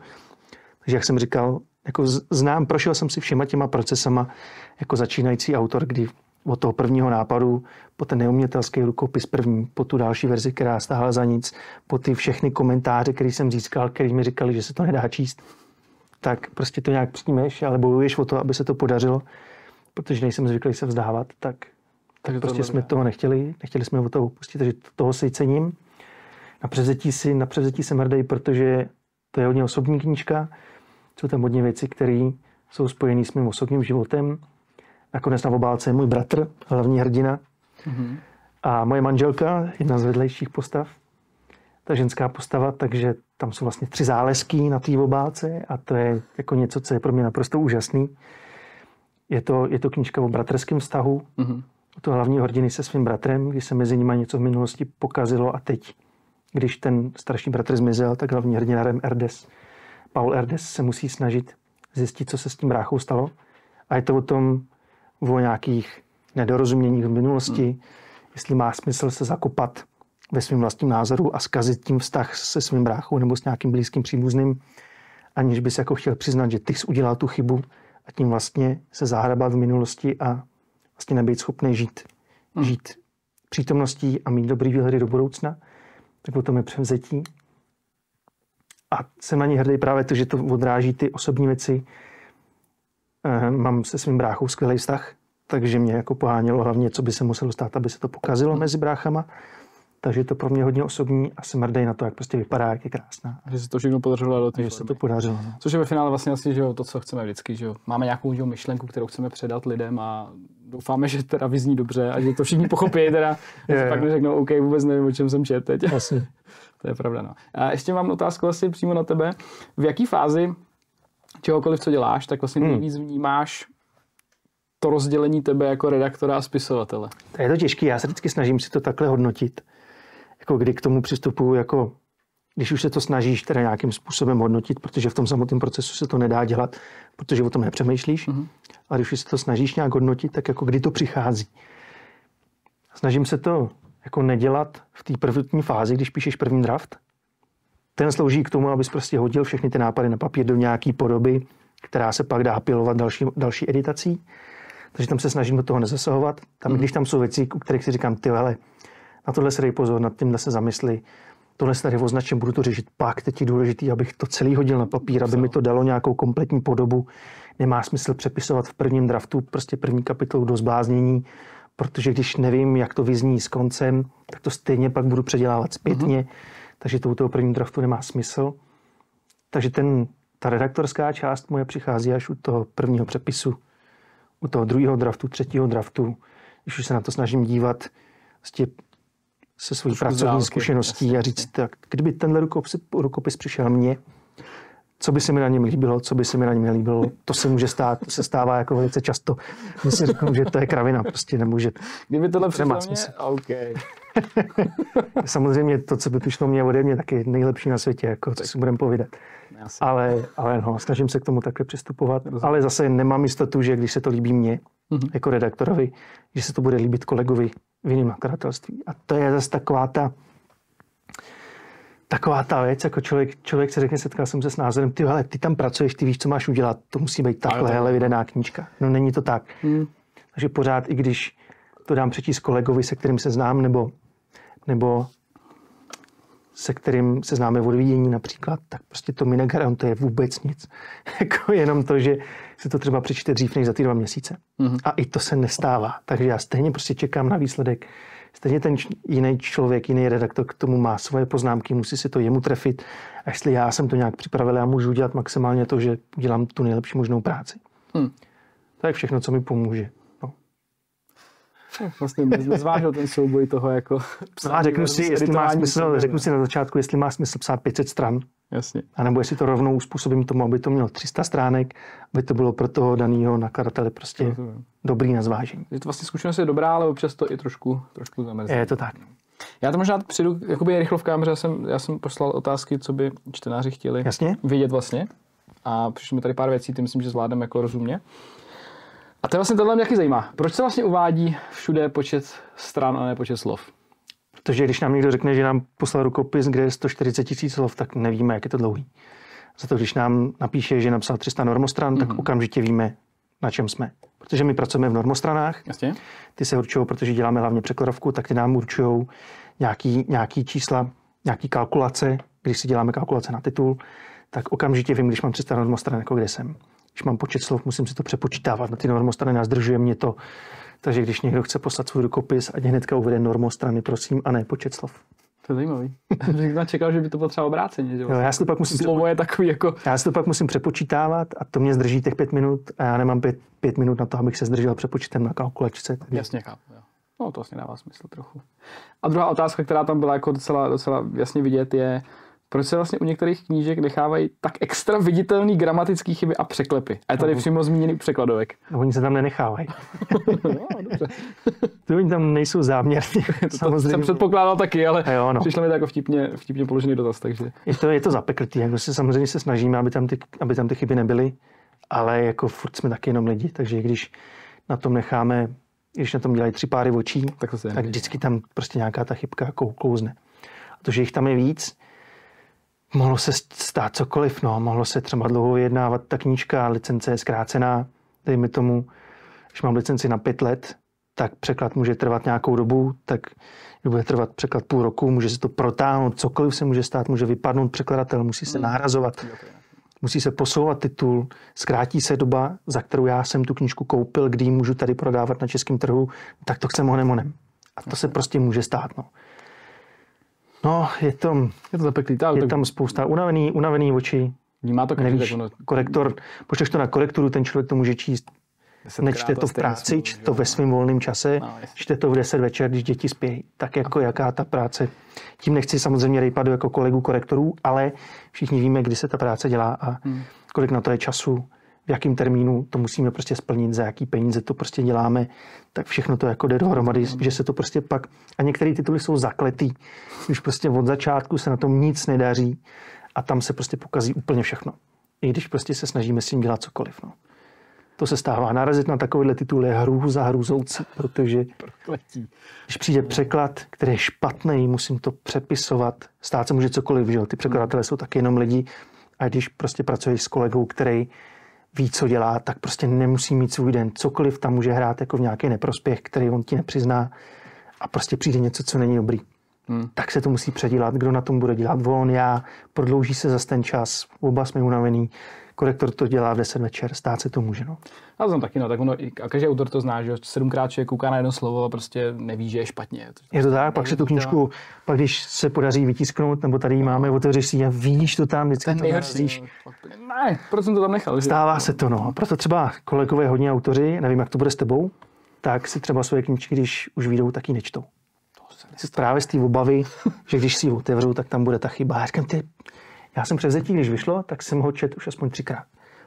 Takže jak jsem říkal, jako znám, prošel jsem si všema těma procesama jako začínající autor, kdy od toho prvního nápadu, po ten neumětelský rukopis první, po tu další verzi, která stáhla za nic, po ty všechny komentáře, které jsem získal, který mi říkali, že se to nedá číst, tak prostě to nějak přijmeš, ale bojuješ o to, aby se to podařilo, protože nejsem zvyklý se vzdávat, tak, tak prostě to jsme toho nechtěli, nechtěli jsme o to upustit, takže toho si cením. Na převzetí, si, na převzetí jsem hrdý, protože to je hodně osobní knížka, jsou tam hodně věci, které jsou spojené s mým osobním životem. Nakonec na obálce je můj bratr, hlavní hrdina. Mm-hmm. A moje manželka, jedna z vedlejších postav. Ta ženská postava, takže tam jsou vlastně tři zálezky na té obálce a to je jako něco, co je pro mě naprosto úžasný. Je to, je to knižka o bratrském vztahu, mm-hmm. o to hlavní hrdiny se svým bratrem, kdy se mezi nimi něco v minulosti pokazilo a teď, když ten starší bratr zmizel, tak hlavní hrdina Rem Erdes Paul Erdes se musí snažit zjistit, co se s tím bráchou stalo. A je to o tom, o nějakých nedorozuměních v minulosti, hmm. jestli má smysl se zakopat ve svém vlastním názoru a zkazit tím vztah se svým bráchou nebo s nějakým blízkým příbuzným, aniž by se jako chtěl přiznat, že ty jsi udělal tu chybu a tím vlastně se zahrabat v minulosti a vlastně nebýt schopný žít, hmm. žít přítomností a mít dobrý výhledy do budoucna, tak potom je převzetí a jsem na ní hrdý právě to, že to odráží ty osobní věci. Eh, mám se svým bráchou skvělý vztah, takže mě jako pohánělo hlavně, co by se muselo stát, aby se to pokazilo mezi bráchama. Takže je to pro mě hodně osobní a jsem hrdý na to, jak prostě vypadá, jak je krásná. Že se to všechno podařilo do Že se to podařilo. No. Což je ve finále vlastně asi že jo, to, co chceme vždycky. Že jo. Máme nějakou že jo, myšlenku, kterou chceme předat lidem a doufáme, že teda vyzní dobře a že to všichni pochopí. Teda, je, pak neřeknou, OK, vůbec nevím, o čem jsem čet teď. Jasně. To je pravda, no. A ještě mám otázku asi přímo na tebe. V jaký fázi čehokoliv, co děláš, tak vlastně hmm. nejvíc vnímáš to rozdělení tebe jako redaktora a spisovatele? To je to těžké, já se vždycky snažím si to takhle hodnotit. Jako kdy k tomu přistupuju jako když už se to snažíš teda nějakým způsobem hodnotit, protože v tom samotném procesu se to nedá dělat, protože o tom nepřemýšlíš, mm-hmm. a když už se to snažíš nějak hodnotit, tak jako kdy to přichází. Snažím se to jako nedělat v té první fázi, když píšeš první draft. Ten slouží k tomu, abys prostě hodil všechny ty nápady na papír do nějaké podoby, která se pak dá pilovat další, další editací. Takže tam se snažím do toho nezasahovat. Tam, mm. když tam jsou věci, u kterých si říkám, ty ale na tohle se dej pozor, nad tímhle se zamysli, tohle se tady označím, budu to řešit pak, teď je důležité, abych to celý hodil na papír, aby mi to dalo nějakou kompletní podobu. Nemá smysl přepisovat v prvním draftu prostě první kapitolu do zbláznění, protože když nevím, jak to vyzní s koncem, tak to stejně pak budu předělávat zpětně, mm-hmm. takže to u toho prvního draftu nemá smysl. Takže ten, ta redaktorská část moje přichází až u toho prvního přepisu, u toho druhého draftu, třetího draftu, když už se na to snažím dívat vlastně se svojí pracovní zkušeností a říct, tak kdyby tenhle rukopis, rukopis přišel mně, co by se mi na něm líbilo, co by se mi na něm nelíbilo. To se může stát, to se stává jako velice často. My si řeknu, že to je kravina, prostě nemůže. Kdyby tohle přišlo mě, OK. Samozřejmě to, co by přišlo mě ode mě, taky nejlepší na světě, jako co si budeme povídat. Ale, ale no, snažím se k tomu takhle přistupovat. Rozumím. Ale zase nemám jistotu, že když se to líbí mně, mm-hmm. jako redaktorovi, že se to bude líbit kolegovi v jiném A to je zase taková ta, taková ta věc, jako člověk, člověk se řekne, setkal jsem se s názorem, ty, hele, ty tam pracuješ, ty víš, co máš udělat, to musí být takhle, hele, vydaná knížka. No není to tak. Hmm. Takže pořád, i když to dám přečíst kolegovi, se kterým se znám, nebo, nebo se kterým se známe v vidění například, tak prostě to mi negarantuje vůbec nic. jako jenom to, že se to třeba přečte dřív než za ty dva měsíce. Mm-hmm. A i to se nestává. Takže já stejně prostě čekám na výsledek Stejně ten jiný člověk, jiný redaktor k tomu má svoje poznámky, musí se to jemu trefit. A jestli já jsem to nějak připravil, já můžu dělat maximálně to, že dělám tu nejlepší možnou práci. Hmm. To je všechno, co mi pomůže. No. Vlastně zvážil ten souboj toho jako... Psání, no a řeknu si, jestli má smysl, řeknu no. si na začátku, jestli má smysl psát 500 stran, Jasně. A nebo jestli to rovnou způsobím tomu, aby to mělo 300 stránek, aby to bylo pro toho daného nakladatele prostě Rozumím. dobrý na zvážení. Je to vlastně zkušenost je dobrá, ale občas to i trošku, trošku zamrzí. Je to tak. Já to možná přijdu jakoby rychlovkám, protože já jsem, já jsem poslal otázky, co by čtenáři chtěli Jasně? vědět vlastně. A přišlo mi tady pár věcí, ty myslím, že zvládneme jako rozumně. A to je vlastně tohle mě taky zajímá. Proč se vlastně uvádí všude počet stran a ne počet slov? Protože když nám někdo řekne, že nám poslal rukopis, kde je 140 tisíc slov, tak nevíme, jak je to dlouhý. Za to, když nám napíše, že napsal 300 normostran, mm-hmm. tak mhm. okamžitě víme, na čem jsme. Protože my pracujeme v normostranách, Jasně. ty se určují, protože děláme hlavně překladovku, tak ty nám určují nějaký, nějaký čísla, nějaký kalkulace. Když si děláme kalkulace na titul, tak okamžitě vím, když mám 300 normostran, jako kde jsem. Když mám počet slov, musím si to přepočítávat na ty normostrany, nazdržuje mě to takže když někdo chce poslat svůj rukopis, ať hnedka uvede normu strany, prosím, a ne počet slov. To je zajímavý. Já čekal, že by to bylo třeba obráceně. Že? Jo, já si to pak musím, Slovo je takový jako... Já si to pak musím přepočítávat a to mě zdrží těch pět minut a já nemám pět, pět minut na to, abych se zdržel přepočítem na kalkulačce. Tedy... Jasně, chápu. Jo. No, to vlastně dává smysl trochu. A druhá otázka, která tam byla jako docela, docela jasně vidět, je, proč se vlastně u některých knížek nechávají tak extra viditelné gramatické chyby a překlepy. A je tady no. přímo zmíněný překladovek. No, oni se tam nenechávají. no, dobře. Ty oni tam nejsou záměrně. to, samozřejmě. jsem předpokládal taky, ale jo, no. přišlo mi to jako vtipně, vtipně položený dotaz. Takže. Je to, je to zapeklitý, jako se samozřejmě se snažíme, aby tam, ty, aby tam ty chyby nebyly, ale jako furt jsme taky jenom lidi, takže když na tom necháme, když na tom dělají tři páry očí, tak, to tak vždycky tam prostě nějaká ta chybka kouzne. A to, že jich tam je víc, mohlo se stát cokoliv, no, mohlo se třeba dlouho jednávat ta knížka, licence je zkrácená, dejme tomu, když mám licenci na pět let, tak překlad může trvat nějakou dobu, tak bude trvat překlad půl roku, může se to protáhnout, cokoliv se může stát, může vypadnout překladatel, musí se hmm. nahrazovat, musí se posouvat titul, zkrátí se doba, za kterou já jsem tu knížku koupil, kdy ji můžu tady prodávat na českém trhu, tak to chcem honem honem. A to se prostě může stát. No. No, je to, je to zapeklý. Tak, je tak... tam spousta unavený, unavený oči. Vnímá to každý, nevíš, ono... Korektor, pošleš to na korekturu, ten člověk to může číst Nečte to v práci, čte to ve svém volném čase, no, čte to v 10 večer, když děti spějí. Tak jako no. jaká ta práce. Tím nechci samozřejmě rejpadu jako kolegu korektorů, ale všichni víme, kdy se ta práce dělá a hmm. kolik na to je času v jakém termínu to musíme prostě splnit, za jaký peníze to prostě děláme, tak všechno to jako jde dohromady, že se to prostě pak, a některé tituly jsou zakletý, už prostě od začátku se na tom nic nedaří a tam se prostě pokazí úplně všechno. I když prostě se snažíme s tím dělat cokoliv. No. To se stává. Narazit na takovýhle titul je za hrůzouce, protože Prokletí. když přijde překlad, který je špatný, musím to přepisovat. Stát se může cokoliv, že jo? Ty překladatelé jsou taky jenom lidi. A když prostě pracuješ s kolegou, který ví, co dělá, tak prostě nemusí mít svůj den. Cokoliv tam může hrát jako v nějaký neprospěch, který on ti nepřizná a prostě přijde něco, co není dobrý. Hmm. Tak se to musí předělat, kdo na tom bude dělat, on, já, prodlouží se zase ten čas, oba jsme unavený, korektor to dělá v 10 večer, stát se to může. No. Já jsem taky, no, tak ono, a každý autor to zná, že sedmkrát člověk kouká na jedno slovo a prostě neví, že je špatně. Je to tak, pak si tu knížku, pak když se podaří vytisknout, nebo tady ji máme, otevřeš si a vidíš to tam, vždycky Ten to nejhorší. Ne, proč jsem to tam nechal? Stává že? se to, no. Proto třeba kolegové hodně autoři, nevím, jak to bude s tebou, tak si třeba svoje knížky, když už vyjdou, taky nečtou. To právě z té obavy, že když si ji otevřu, tak tam bude ta chyba. Já říkám, ty, já jsem převzetí, když vyšlo, tak jsem ho čet už aspoň třikrát.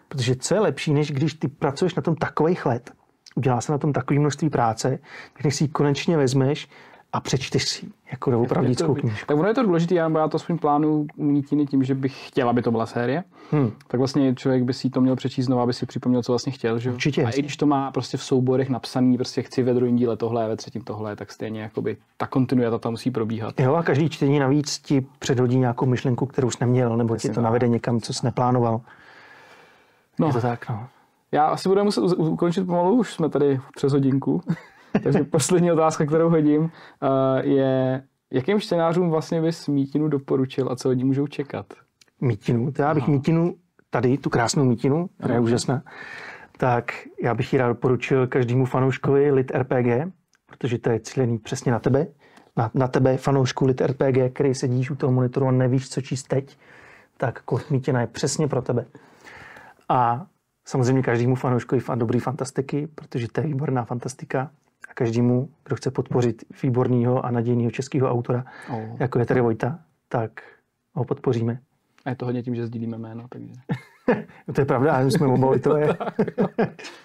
Protože co je lepší, než když ty pracuješ na tom takových let, udělá se na tom takový množství práce, když si ji konečně vezmeš a přečteš si jako opravdickou knížku. Tak ono je to důležité, já, já to svým plánu umítiny tím, že bych chtěl, aby to byla série. Hmm. Tak vlastně člověk by si to měl přečíst znovu, aby si připomněl, co vlastně chtěl. Že? Určitě. A i když to má prostě v souborech napsaný, prostě chci ve druhém díle tohle, ve třetím tohle, tak stejně jakoby ta kontinuita tam musí probíhat. Jo, a každý čtení navíc ti předhodí nějakou myšlenku, kterou jsi neměl, nebo ti to no. navede někam, co jsi neplánoval. No. Je to tak, no. Já asi budu muset ukončit pomalu, už jsme tady přes hodinku. Takže poslední otázka, kterou hodím, eh, je, jakým čtenářům vlastně bys Mítinu doporučil a co od můžou čekat? Mítinu? To já bych no. Mítinu, tady, tu krásnou Mítinu, která je úžasná, tak já bych ji rád doporučil každému fanouškovi Lit RPG, protože to je cílený přesně na tebe, na, na tebe, fanoušku Lit RPG, který sedíš u toho monitoru a nevíš, co číst teď, tak Kort Mítina je přesně pro tebe. A samozřejmě každému fanouškovi fan dobrý fantastiky, protože to je výborná fantastika a každému, kdo chce podpořit výborného a nadějného českého autora, oh. jako je tady Vojta, tak ho podpoříme. A je to hodně tím, že sdílíme jméno, takže... no to je pravda, ale my jsme oba to je.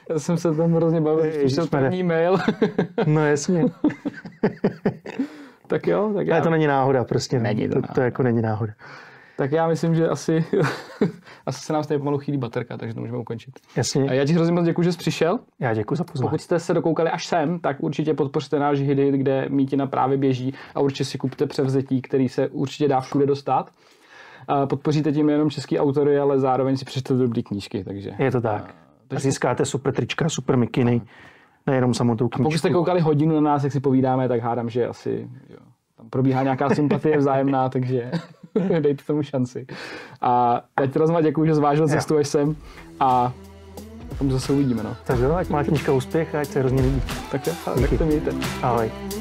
Já jsem se tam hrozně bavil, když jsem první mail. no jasně. tak jo, tak já... Ale to není náhoda prostě. Není to, náhoda. to jako není náhoda. Tak já myslím, že asi, asi se nám stejně pomalu chýlí baterka, takže to můžeme ukončit. Jasně. A já ti hrozně moc děkuji, že jsi přišel. Já děkuji za pozornost. Pokud jste se dokoukali až sem, tak určitě podpořte náš hydy, kde mítina právě běží a určitě si kupte převzetí, který se určitě dá všude dostat. Podpoříte tím jenom český autory, ale zároveň si přečtete dobré knížky. Takže, Je to tak. A získáte super trička, super mikiny, nejenom samotnou knížku. A pokud jste koukali hodinu na nás, jak si povídáme, tak hádám, že asi jo, tam probíhá nějaká sympatie vzájemná, takže... Dejte tomu šanci. A já ti rozma děkuji, že zvážil cestu až sem a tam zase uvidíme. No. Tak jo, ať má knižka úspěch a ať se hrozně líbí. Tak jo, tak to mějte. Ahoj.